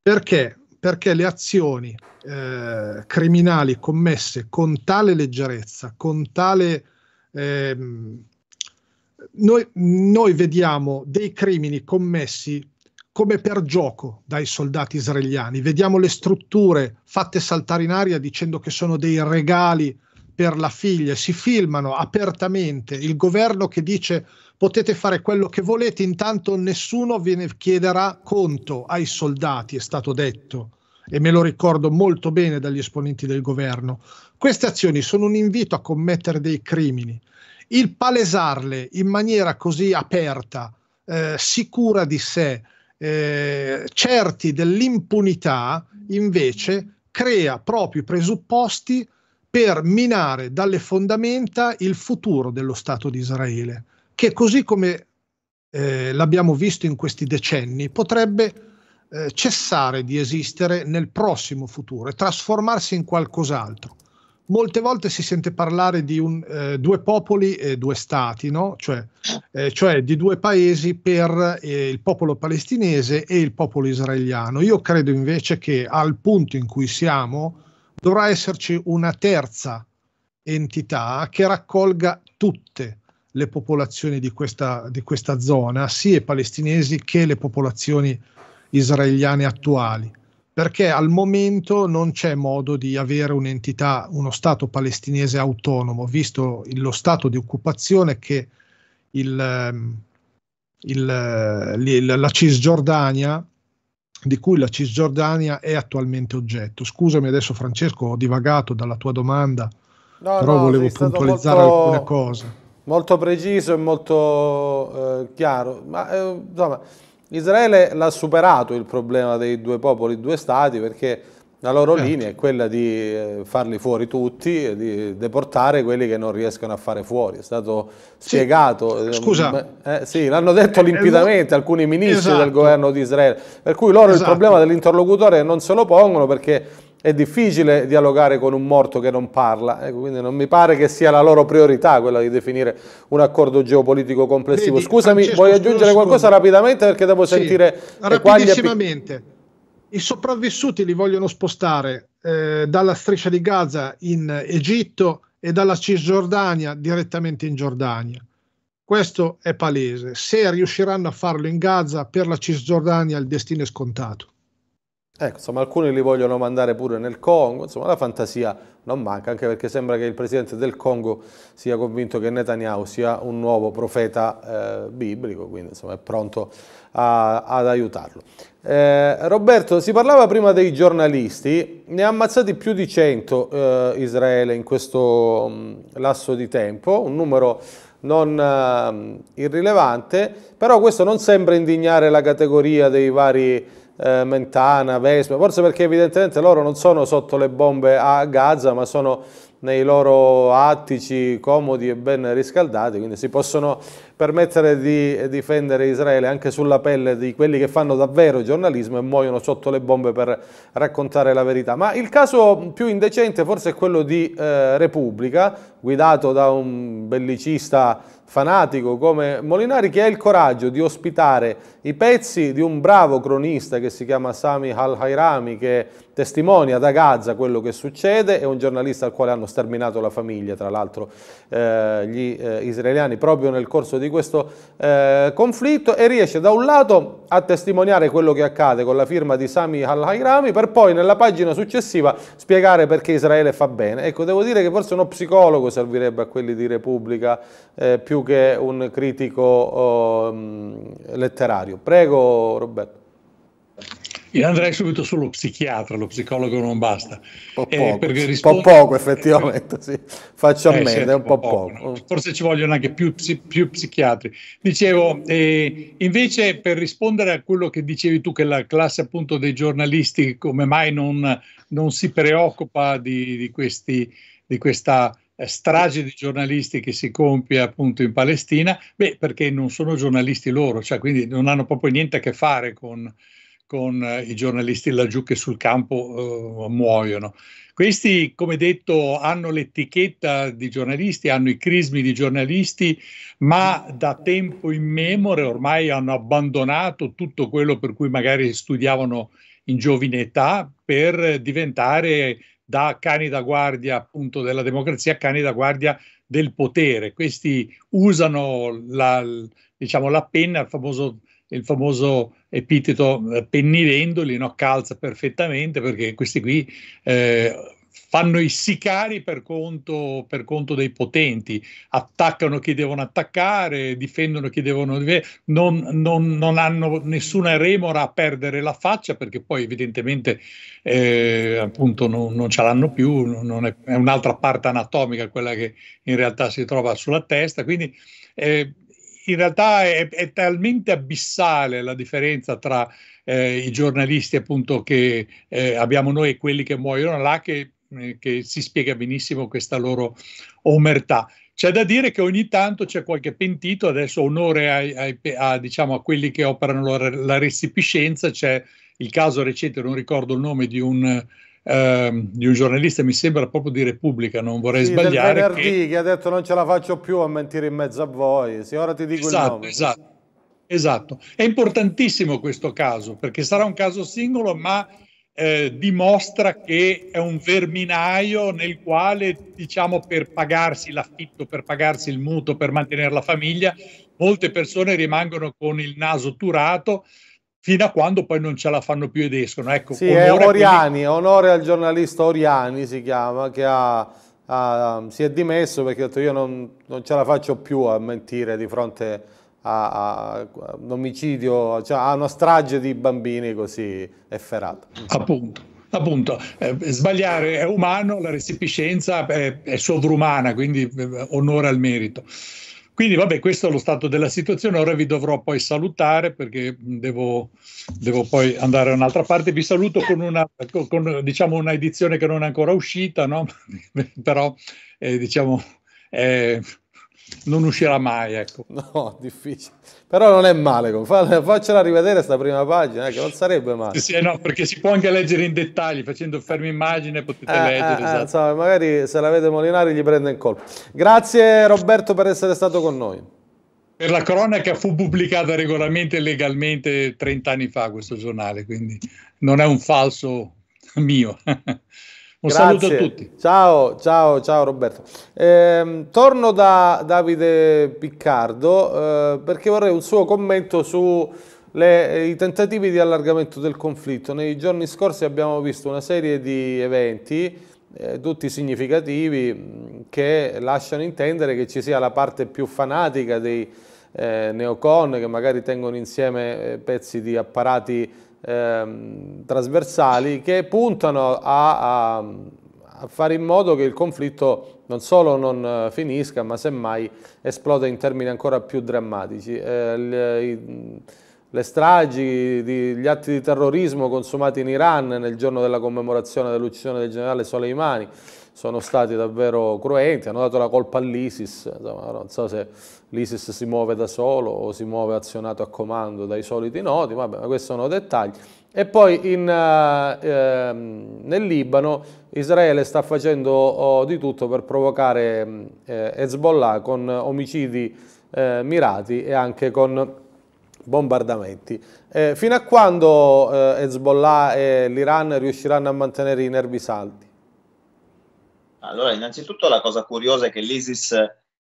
Perché perché le azioni eh, criminali commesse con tale leggerezza, con tale... Ehm, noi, noi vediamo dei crimini commessi come per gioco dai soldati israeliani, vediamo le strutture fatte saltare in aria dicendo che sono dei regali per la figlia, si filmano apertamente, il governo che dice potete fare quello che volete, intanto nessuno ve ne chiederà conto ai soldati, è stato detto e me lo ricordo molto bene dagli esponenti del governo, queste azioni sono un invito a commettere dei crimini. Il palesarle in maniera così aperta, eh, sicura di sé, eh, certi dell'impunità, invece, crea proprio i presupposti per minare dalle fondamenta il futuro dello Stato di Israele, che così come eh, l'abbiamo visto in questi decenni, potrebbe eh, cessare di esistere nel prossimo futuro e trasformarsi in qualcos'altro. Molte volte si sente parlare di un, eh, due popoli e due stati, no? cioè, eh, cioè, di due paesi per eh, il popolo palestinese e il popolo israeliano. Io credo invece che al punto in cui siamo dovrà esserci una terza entità che raccolga tutte le popolazioni di questa, di questa zona, sia palestinesi che le popolazioni israeliane israeliane attuali, perché al momento non c'è modo di avere un'entità, uno Stato palestinese autonomo, visto lo stato di occupazione che il, ehm, il, eh, il, la Cisgiordania di cui la Cisgiordania è attualmente oggetto. Scusami adesso Francesco, ho divagato dalla tua domanda, no, però no, volevo puntualizzare molto, alcune cose. Molto preciso e molto eh, chiaro, ma eh, insomma Israele l'ha superato il problema dei due popoli, due stati, perché la loro certo. linea è quella di eh, farli fuori tutti e di deportare quelli che non riescono a fare fuori. È stato sì. spiegato. Scusa. Eh, eh sì, l'hanno detto eh, limpidamente alcuni ministri esatto. del governo di Israele. Per cui loro esatto. il problema dell'interlocutore non se lo pongono perché è difficile dialogare con un morto che non parla, ecco, quindi non mi pare che sia la loro priorità quella di definire un accordo geopolitico complessivo. Vedi, Scusami, Francesco, vuoi aggiungere qualcosa rapidamente perché devo sì, sentire... Rapidissimamente, i sopravvissuti li vogliono spostare eh, dalla striscia di Gaza in Egitto e dalla Cisgiordania direttamente in Giordania. Questo è palese. Se riusciranno a farlo in Gaza, per la Cisgiordania il destino è scontato. Ecco, insomma, alcuni li vogliono mandare pure nel Congo, insomma, la fantasia non manca, anche perché sembra che il presidente del Congo sia convinto che Netanyahu sia un nuovo profeta eh, biblico, quindi insomma, è pronto a, ad aiutarlo. Eh, Roberto, si parlava prima dei giornalisti, ne ha ammazzati più di 100 eh, Israele in questo mh, lasso di tempo, un numero non eh, irrilevante, però questo non sembra indignare la categoria dei vari eh, Mentana, Vespa, forse perché evidentemente loro non sono sotto le bombe a Gaza, ma sono nei loro attici comodi e ben riscaldati, quindi si possono permettere di difendere Israele anche sulla pelle di quelli che fanno davvero giornalismo e muoiono sotto le bombe per raccontare la verità. Ma il caso più indecente forse è quello di eh, Repubblica, guidato da un bellicista fanatico come Molinari che ha il coraggio di ospitare i pezzi di un bravo cronista che si chiama Sami Al-Hairami che testimonia da Gaza quello che succede, è un giornalista al quale hanno sterminato la famiglia, tra l'altro eh, gli eh, israeliani proprio nel corso di di questo eh, conflitto e riesce da un lato a testimoniare quello che accade con la firma di Sami al-Hairami per poi nella pagina successiva spiegare perché Israele fa bene. Ecco, devo dire che forse uno psicologo servirebbe a quelli di Repubblica eh, più che un critico oh, mm, letterario. Prego Roberto. Io andrei subito sullo psichiatra, lo psicologo non basta. Un po' eh, poco, eh, po poco effettivamente, sì. faccio a eh, me, è certo, un po', poco. poco. Oh. Forse ci vogliono anche più, più psichiatri. Dicevo, eh, invece per rispondere a quello che dicevi tu, che la classe appunto dei giornalisti come mai non, non si preoccupa di, di, questi, di questa eh, strage di giornalisti che si compie appunto in Palestina, beh perché non sono giornalisti loro, cioè quindi non hanno proprio niente a che fare con con eh, i giornalisti laggiù che sul campo uh, muoiono. Questi, come detto, hanno l'etichetta di giornalisti, hanno i crismi di giornalisti, ma da tempo immemore ormai hanno abbandonato tutto quello per cui magari studiavano in giovine età per diventare da cani da guardia appunto della democrazia, cani da guardia del potere. Questi usano la, diciamo, la penna, il famoso il famoso epiteto eh, pennivendoli, no? calza perfettamente perché questi qui eh, fanno i sicari per conto, per conto, dei potenti, attaccano chi devono attaccare, difendono chi devono difendere, non, non, non, hanno nessuna remora a perdere la faccia perché poi evidentemente eh, appunto non, non, ce l'hanno più, è, è, un'altra parte anatomica quella che in realtà si trova sulla testa, quindi eh, in realtà è, è, talmente abissale la differenza tra eh, i giornalisti appunto che eh, abbiamo noi e quelli che muoiono là che, eh, che si spiega benissimo questa loro omertà. C'è da dire che ogni tanto c'è qualche pentito, adesso onore ai, ai, a, diciamo, a, quelli che operano la, la recipiscenza, c'è il caso recente, non ricordo il nome, di un ehm, di un giornalista, mi sembra proprio di Repubblica, non vorrei sì, sbagliare. Del venerdì che... che... ha detto non ce la faccio più a mentire in mezzo a voi, sì, ora ti dico esatto, il nome. Esatto. Esatto, è importantissimo questo caso perché sarà un caso singolo ma eh, dimostra che è un verminaio nel quale, diciamo, per pagarsi l'affitto, per pagarsi il mutuo, per mantenere la famiglia, molte persone rimangono con il naso turato fino a quando poi non ce la fanno più ed escono. Ecco, sì, è Oriani, quindi... onore al giornalista Oriani si chiama, che ha, ha, si è dimesso perché ha detto io non, non, ce la faccio più a mentire di fronte a, a, a un omicidio, cioè a una strage di bambini così efferata. Appunto appunto eh, sbagliare è umano, la recipiscenza è, è sovrumana, quindi eh, onore al merito. Quindi vabbè, questo è lo stato della situazione. Ora vi dovrò poi salutare perché devo, devo poi andare da un'altra parte. Vi saluto con una con, diciamo un'edizione che non è ancora uscita, no? *laughs* però eh, diciamo eh, non uscirà mai, ecco. *laughs* No, difficile. Però non è male, faccela rivedere questa prima pagina, eh, che non sarebbe male. Sì, sì, no, perché si può anche leggere in dettagli, facendo fermi immagine potete eh, eh leggere. Eh, esatto. insomma, magari se la vede Molinari gli prende in colpo. Grazie Roberto per essere stato con noi. Per la cronaca fu pubblicata regolarmente e legalmente 30 anni fa questo giornale, quindi non è un falso mio. *laughs* Un Grazie. saluto a tutti. Ciao, ciao, ciao Roberto. Eh, torno da Davide Piccardo eh, perché vorrei un suo commento sui tentativi di allargamento del conflitto. Nei giorni scorsi abbiamo visto una serie di eventi, eh, tutti significativi, mm, che lasciano intendere che ci sia la parte più fanatica dei eh, neocon che magari tengono insieme eh, pezzi di apparati ehm, trasversali che puntano a, a, a, fare in modo che il conflitto non solo non eh, finisca, ma semmai esploda in termini ancora più drammatici. Eh, le, i, le stragi, gli atti di terrorismo consumati in Iran nel giorno della commemorazione dell'uccisione del generale Soleimani, sono stati davvero cruenti, hanno dato la colpa all'ISIS, non so se l'ISIS si muove da solo o si muove azionato a comando dai soliti noti, vabbè, ma questi sono dettagli. E poi in, eh, ehm, nel Libano Israele sta facendo oh, di tutto per provocare eh, Hezbollah con omicidi eh, mirati e anche con bombardamenti. Eh, fino a quando eh, Hezbollah e l'Iran riusciranno a mantenere i nervi saldi? Allora, innanzitutto la cosa curiosa è che l'ISIS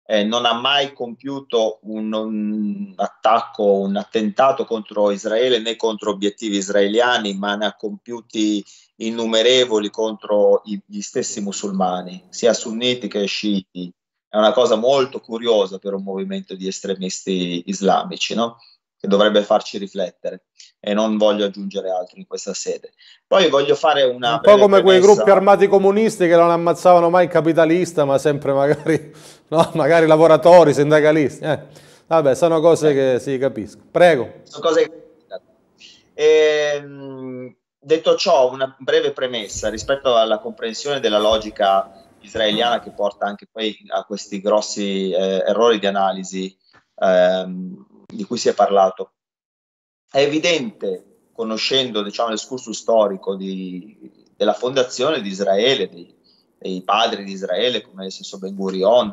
eh, non ha mai compiuto un, un, attacco, un attentato contro Israele né contro obiettivi israeliani, ma ne ha compiuti innumerevoli contro i, gli stessi musulmani, sia sunniti che sciiti. È una cosa molto curiosa per un movimento di estremisti islamici, no? che dovrebbe farci riflettere e non voglio aggiungere altro in questa sede. Poi voglio fare una... Un po' come premessa. quei gruppi armati comunisti che non ammazzavano mai il capitalista, ma sempre magari, *laughs* no, magari lavoratori, sindacalisti. Eh, vabbè, sono cose che si capiscono. Prego. Sono cose che... Ehm, detto ciò, una breve premessa rispetto alla comprensione della logica israeliana che porta anche poi a questi grossi eh, errori di analisi ehm, di cui si è parlato. È evidente, conoscendo diciamo, l'escursus storico di, della fondazione di Israele, dei, dei padri di Israele come nel senso Ben Gurion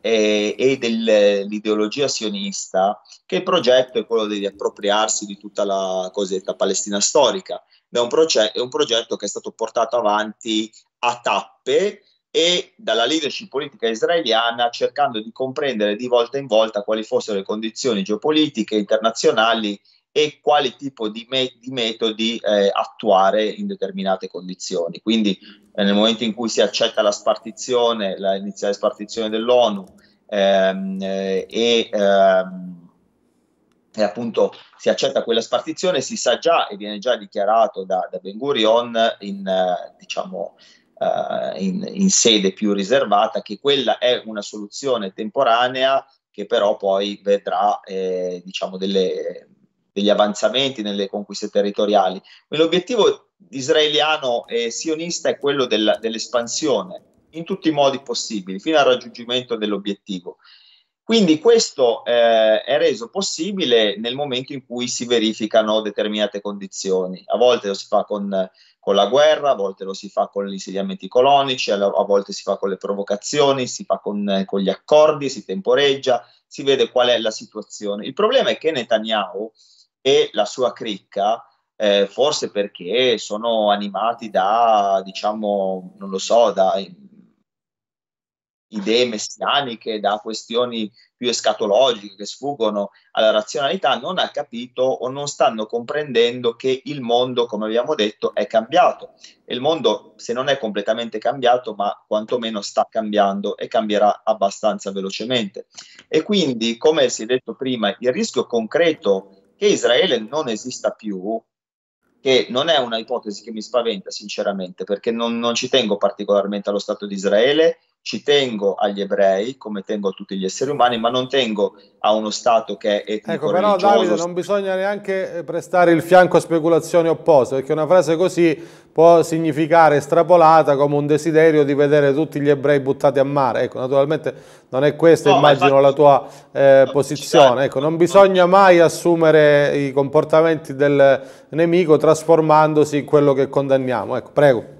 e, e dell'ideologia sionista, che il progetto è quello di appropriarsi di tutta la cosiddetta Palestina storica. È un, progetto, è un progetto che è stato portato avanti a tappe e dalla leadership politica israeliana cercando di comprendere di volta in volta quali fossero le condizioni geopolitiche internazionali e quale tipo di, me- di metodi eh, attuare in determinate condizioni. Quindi eh, nel momento in cui si accetta la spartizione, la iniziale spartizione dell'ONU ehm, eh, e, ehm, e, appunto si accetta quella spartizione, si sa già e viene già dichiarato da, da Ben Gurion in, eh, diciamo, eh, in, in sede più riservata che quella è una soluzione temporanea che però poi vedrà eh, diciamo delle degli avanzamenti nelle conquiste territoriali, ma l'obiettivo israeliano e sionista è quello della, dell'espansione in tutti i modi possibili, fino al raggiungimento dell'obiettivo. Quindi questo eh, è reso possibile nel momento in cui si verificano determinate condizioni. A volte lo si fa con, con la guerra, a volte lo si fa con gli insediamenti colonici, a, volte si fa con le provocazioni, si fa con, con, gli accordi, si temporeggia, si vede qual è la situazione. Il problema è che Netanyahu e la sua cricca, eh, forse perché sono animati da, diciamo, non lo so, da idee messianiche, da questioni più escatologiche che sfuggono alla razionalità, non ha capito o non stanno comprendendo che il mondo, come abbiamo detto, è cambiato. E il mondo, se non è completamente cambiato, ma quantomeno sta cambiando e cambierà abbastanza velocemente. E quindi, come si è detto prima, il rischio concreto è che Israele non esista più, che non è una ipotesi che mi spaventa sinceramente, perché non, non ci tengo particolarmente allo Stato di Israele ci tengo agli ebrei come tengo a tutti gli esseri umani, ma non tengo a uno Stato che è etnico Ecco, però Davide, non bisogna neanche eh, prestare il fianco a speculazioni opposte, perché una frase così può significare estrapolata come un desiderio di vedere tutti gli ebrei buttati a mare. Ecco, naturalmente non è questa, no, immagino, infatti, la tua eh, certo. posizione. Ecco, non bisogna mai assumere i comportamenti del nemico trasformandosi in quello che condanniamo. Ecco, prego.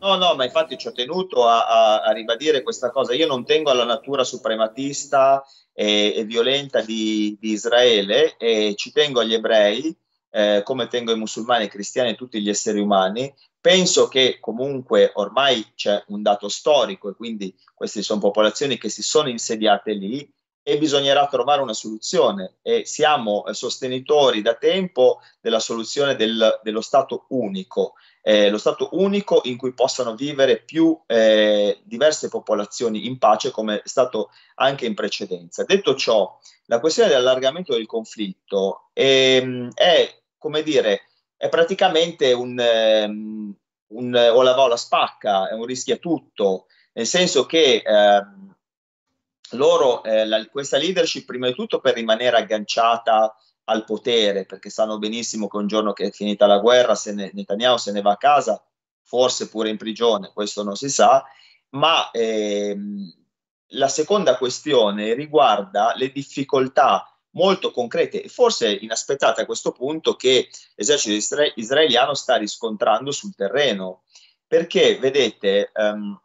No, no, ma infatti ci ho tenuto a, a, a ribadire questa cosa. Io non tengo alla natura suprematista e, e violenta di, di, Israele e ci tengo agli ebrei, eh, come tengo ai musulmani, ai cristiani e tutti gli esseri umani, Penso che comunque ormai c'è un dato storico e quindi queste sono popolazioni che si sono insediate lì e bisognerà trovare una soluzione e siamo sostenitori da tempo della soluzione del, dello Stato unico eh, lo Stato unico in cui possano vivere più eh, diverse popolazioni in pace, come è stato anche in precedenza. Detto ciò, la questione dell'allargamento del conflitto ehm, è, come dire, è praticamente un, ehm, un o la va o la spacca, è un rischio a tutto, nel senso che ehm, loro, eh, la, questa leadership, prima di tutto per rimanere agganciata al potere, perché sanno benissimo che un giorno che è finita la guerra, se ne, Netanyahu se ne va a casa, forse pure in prigione, questo non si sa, ma ehm, la seconda questione riguarda le difficoltà molto concrete e forse inaspettate a questo punto che l'esercito isra- israeliano sta riscontrando sul terreno, perché vedete... Ehm,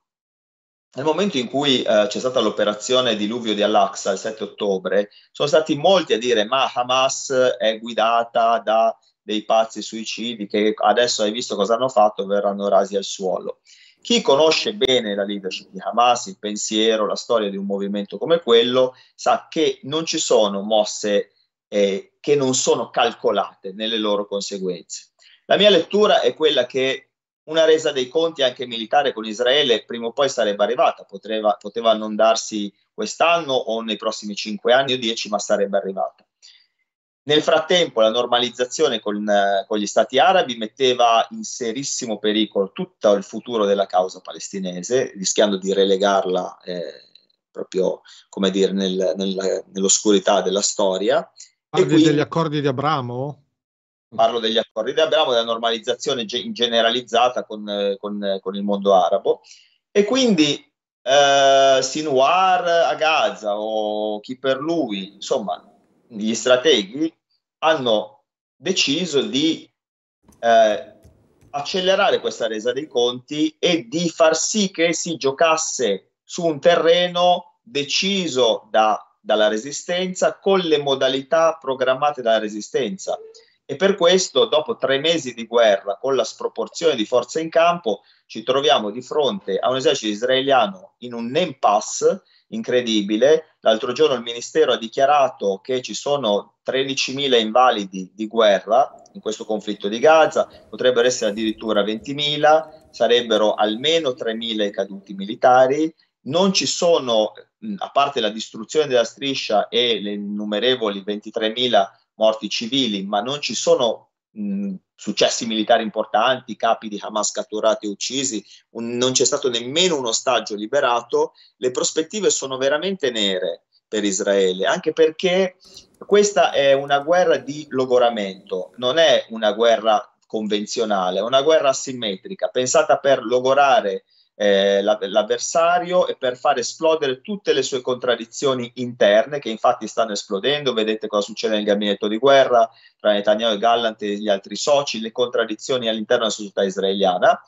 nel momento in cui eh, c'è stata l'operazione diluvio di Al-Aqsa il 7 ottobre, sono stati molti a dire ma Hamas è guidata da dei pazzi suicidi che adesso hai visto cosa hanno fatto, verranno rasi al suolo. Chi conosce bene la leadership di Hamas, il pensiero, la storia di un movimento come quello, sa che non ci sono mosse eh, che non sono calcolate nelle loro conseguenze. La mia lettura è quella che una resa dei conti anche militare con Israele prima o poi sarebbe arrivata, Potreva, poteva non darsi quest'anno o nei prossimi cinque anni o dieci, ma sarebbe arrivata. Nel frattempo la normalizzazione con, eh, con, gli stati arabi metteva in serissimo pericolo tutto il futuro della causa palestinese, rischiando di relegarla eh, proprio dire, nel, nel, nell'oscurità della storia. Parli quindi, degli accordi di Abramo? Parlo degli accordi di Abramo, della normalizzazione ge- generalizzata con, eh, con, eh, con, il mondo arabo. E quindi eh, Sinwar a Gaza o chi per lui, insomma, gli strateghi hanno deciso di eh, accelerare questa resa dei conti e di far sì che si giocasse su un terreno deciso da, dalla resistenza con le modalità programmate dalla resistenza e per questo dopo tre mesi di guerra con la sproporzione di forze in campo ci troviamo di fronte a un esercito israeliano in un impasse incredibile. L'altro giorno il Ministero ha dichiarato che ci sono 13.000 invalidi di guerra in questo conflitto di Gaza, potrebbero essere addirittura 20.000, sarebbero almeno 3.000 caduti militari. Non ci sono, a parte la distruzione della striscia e le innumerevoli 23.000 morti civili, ma non ci sono mh, mm, successi militari importanti, capi di Hamas catturati e uccisi, un, non c'è stato nemmeno un ostaggio liberato, le prospettive sono veramente nere per Israele, anche perché questa è una guerra di logoramento, non è una guerra convenzionale, è una guerra asimmetrica, pensata per logorare eh, l'avversario e per far esplodere tutte le sue contraddizioni interne che infatti stanno esplodendo, vedete cosa succede nel gabinetto di guerra tra Netanyahu e Gallant e gli altri soci, le contraddizioni all'interno della società israeliana.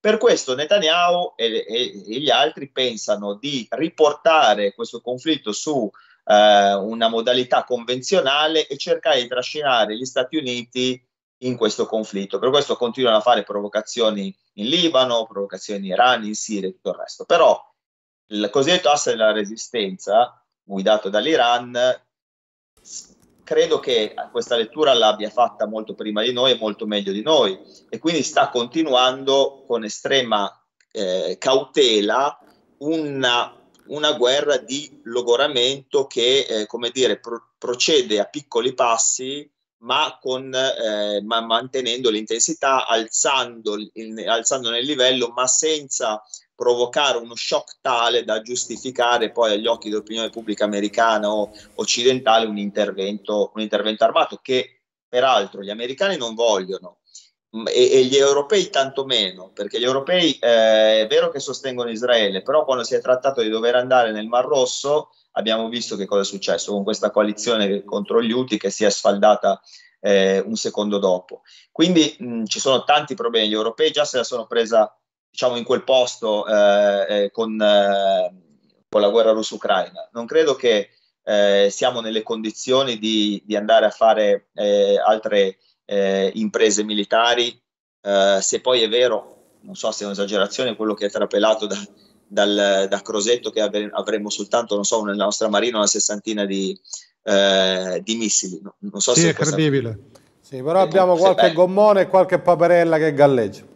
Per questo Netanyahu e, e, e, gli altri pensano di riportare questo conflitto su eh, una modalità convenzionale e cercare di trascinare gli Stati Uniti in questo conflitto. Per questo continuano a fare provocazioni in Libano, provocazioni in Iran, in Siria e tutto il resto. Però il cosiddetto asse della resistenza, guidato dall'Iran, credo che questa lettura l'abbia fatta molto prima di noi e molto meglio di noi e quindi sta continuando con estrema eh, cautela una, una, guerra di logoramento che, eh, come dire, pro- procede a piccoli passi ma, con, eh, ma mantenendo l'intensità, alzando, il, alzandone il livello, ma senza provocare uno shock tale da giustificare poi agli occhi dell'opinione pubblica americana o occidentale un intervento, un intervento armato che peraltro gli americani non vogliono mm, e, e gli europei tantomeno, perché gli europei eh, è vero che sostengono Israele, però quando si è trattato di dover andare nel Mar Rosso abbiamo visto che cosa è successo con questa coalizione contro gli UTI che si è sfaldata eh, un secondo dopo. Quindi mh, ci sono tanti problemi, gli europei già se la sono presa diciamo in quel posto eh, eh con, eh, con, la guerra russo-ucraina. Non credo che eh, siamo nelle condizioni di, di andare a fare eh, altre imprese militari, se poi è vero, non so se è un'esagerazione quello che è trapelato da, dal, da Crosetto che avre, avremmo soltanto, non so, nella nostra marina una sessantina di, eh, di missili. No, non so sì, se è credibile. Sì, però eh, abbiamo qualche gommone e qualche paperella che galleggia.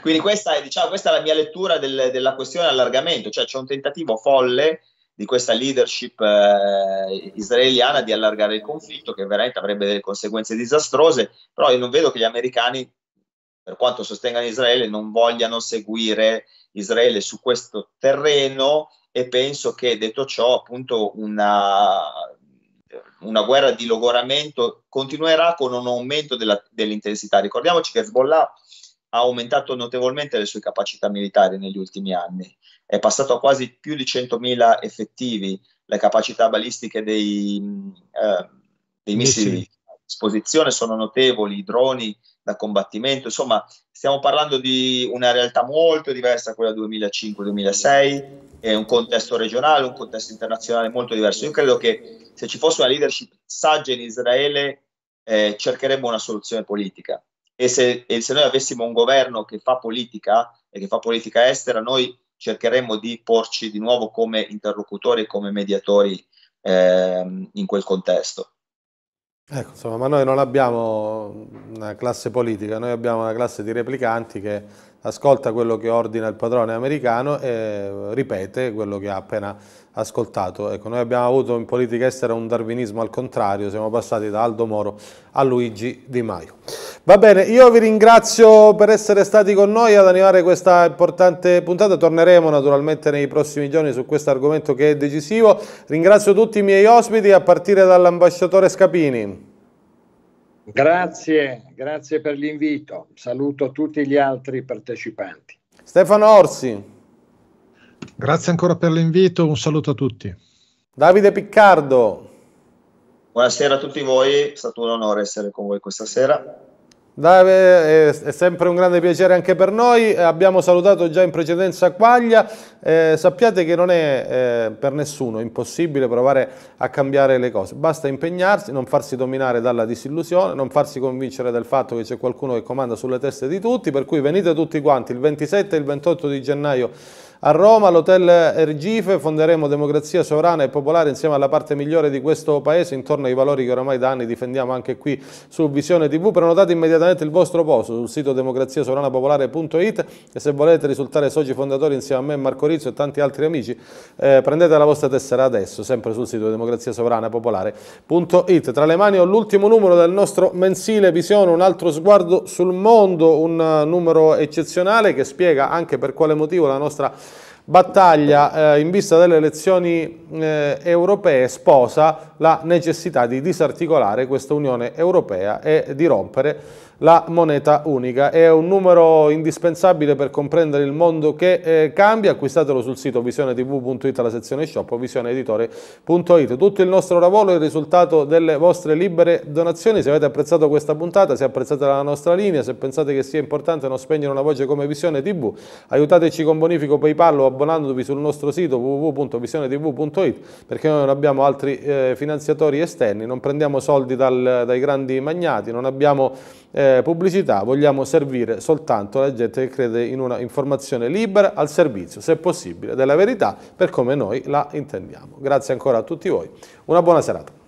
Quindi questa è, diciamo, questa è la mia lettura del, della questione allargamento, cioè c'è un tentativo folle di questa leadership eh, israeliana di allargare il conflitto che veramente avrebbe delle conseguenze disastrose, però io non vedo che gli americani per quanto sostengano Israele, non vogliano seguire Israele su questo terreno e penso che detto ciò appunto una, una guerra di logoramento continuerà con un aumento della, dell'intensità. Ricordiamoci che Hezbollah ha aumentato notevolmente le sue capacità militari negli ultimi anni, è passato a quasi più di 100.000 effettivi, le capacità balistiche dei, mm, eh, dei missili a disposizione sono notevoli, i droni da combattimento. Insomma, stiamo parlando di una realtà molto diversa da quella 2005-2006, è un contesto regionale, un contesto internazionale molto diverso. Io credo che se ci fosse una leadership saggia in Israele eh, cercheremmo una soluzione politica. E se, e se noi avessimo un governo che fa politica e che fa politica estera, noi cercheremmo di porci di nuovo come interlocutori e come mediatori eh, in quel contesto. Ecco, insomma, ma noi non abbiamo una classe politica, noi abbiamo una classe di replicanti che ascolta quello che ordina il padrone americano e ripete quello che ha appena ascoltato. Ecco, noi abbiamo avuto in politica estera un darwinismo al contrario, siamo passati da Aldo Moro a Luigi Di Maio. Va bene, io vi ringrazio per essere stati con noi ad animare questa importante puntata, torneremo naturalmente nei prossimi giorni su questo argomento che è decisivo. Ringrazio tutti i miei ospiti a partire dall'ambasciatore Scapini. Grazie, grazie per l'invito. Saluto tutti gli altri partecipanti. Stefano Orsi. Grazie ancora per l'invito, un saluto a tutti. Davide Piccardo. Buonasera a tutti voi, è stato un onore essere con voi questa sera. Dave, è sempre un grande piacere anche per noi, eh, abbiamo salutato già in precedenza Quaglia, eh, sappiate che non è eh, per nessuno impossibile provare a cambiare le cose, basta impegnarsi, non farsi dominare dalla disillusione, non farsi convincere del fatto che c'è qualcuno che comanda sulle teste di tutti, per cui venite tutti quanti il 27 e il 28 di gennaio a Roma, all'Hotel Ergife, fonderemo democrazia sovrana e popolare insieme alla parte migliore di questo paese, intorno ai valori che oramai da anni difendiamo anche qui su Visione TV. Prenotate immediatamente il vostro posto sul sito democraziasoveranapopolare.it e se volete risultare soci fondatori insieme a me, Marco Rizzo e tanti altri amici, eh, prendete la vostra tessera adesso, sempre sul sito democraziasoveranapopolare.it. Tra le mani ho l'ultimo numero del nostro mensile Visione, un altro sguardo sul mondo, un eh, numero eccezionale che spiega anche per quale motivo la nostra battaglia eh, in vista delle elezioni eh, europee sposa la necessità di disarticolare questa Unione Europea e di rompere la moneta unica. È un numero indispensabile per comprendere il mondo che eh, cambia. Acquistatelo sul sito visionetv.it la sezione shop o visioneeditore.it. Tutto il nostro lavoro è il risultato delle vostre libere donazioni. Se avete apprezzato questa puntata, se apprezzate la nostra linea, se pensate che sia importante non spegnere una voce come Visione TV, aiutateci con bonifico PayPal o abbonandovi sul nostro sito www.visionetv.it perché noi non abbiamo altri eh, finanziatori esterni, non prendiamo soldi dal, dai grandi magnati, non abbiamo eh, pubblicità, vogliamo servire soltanto la gente che crede in una informazione libera al servizio, se possibile, della verità per come noi la intendiamo. Grazie ancora a tutti voi, una buona serata.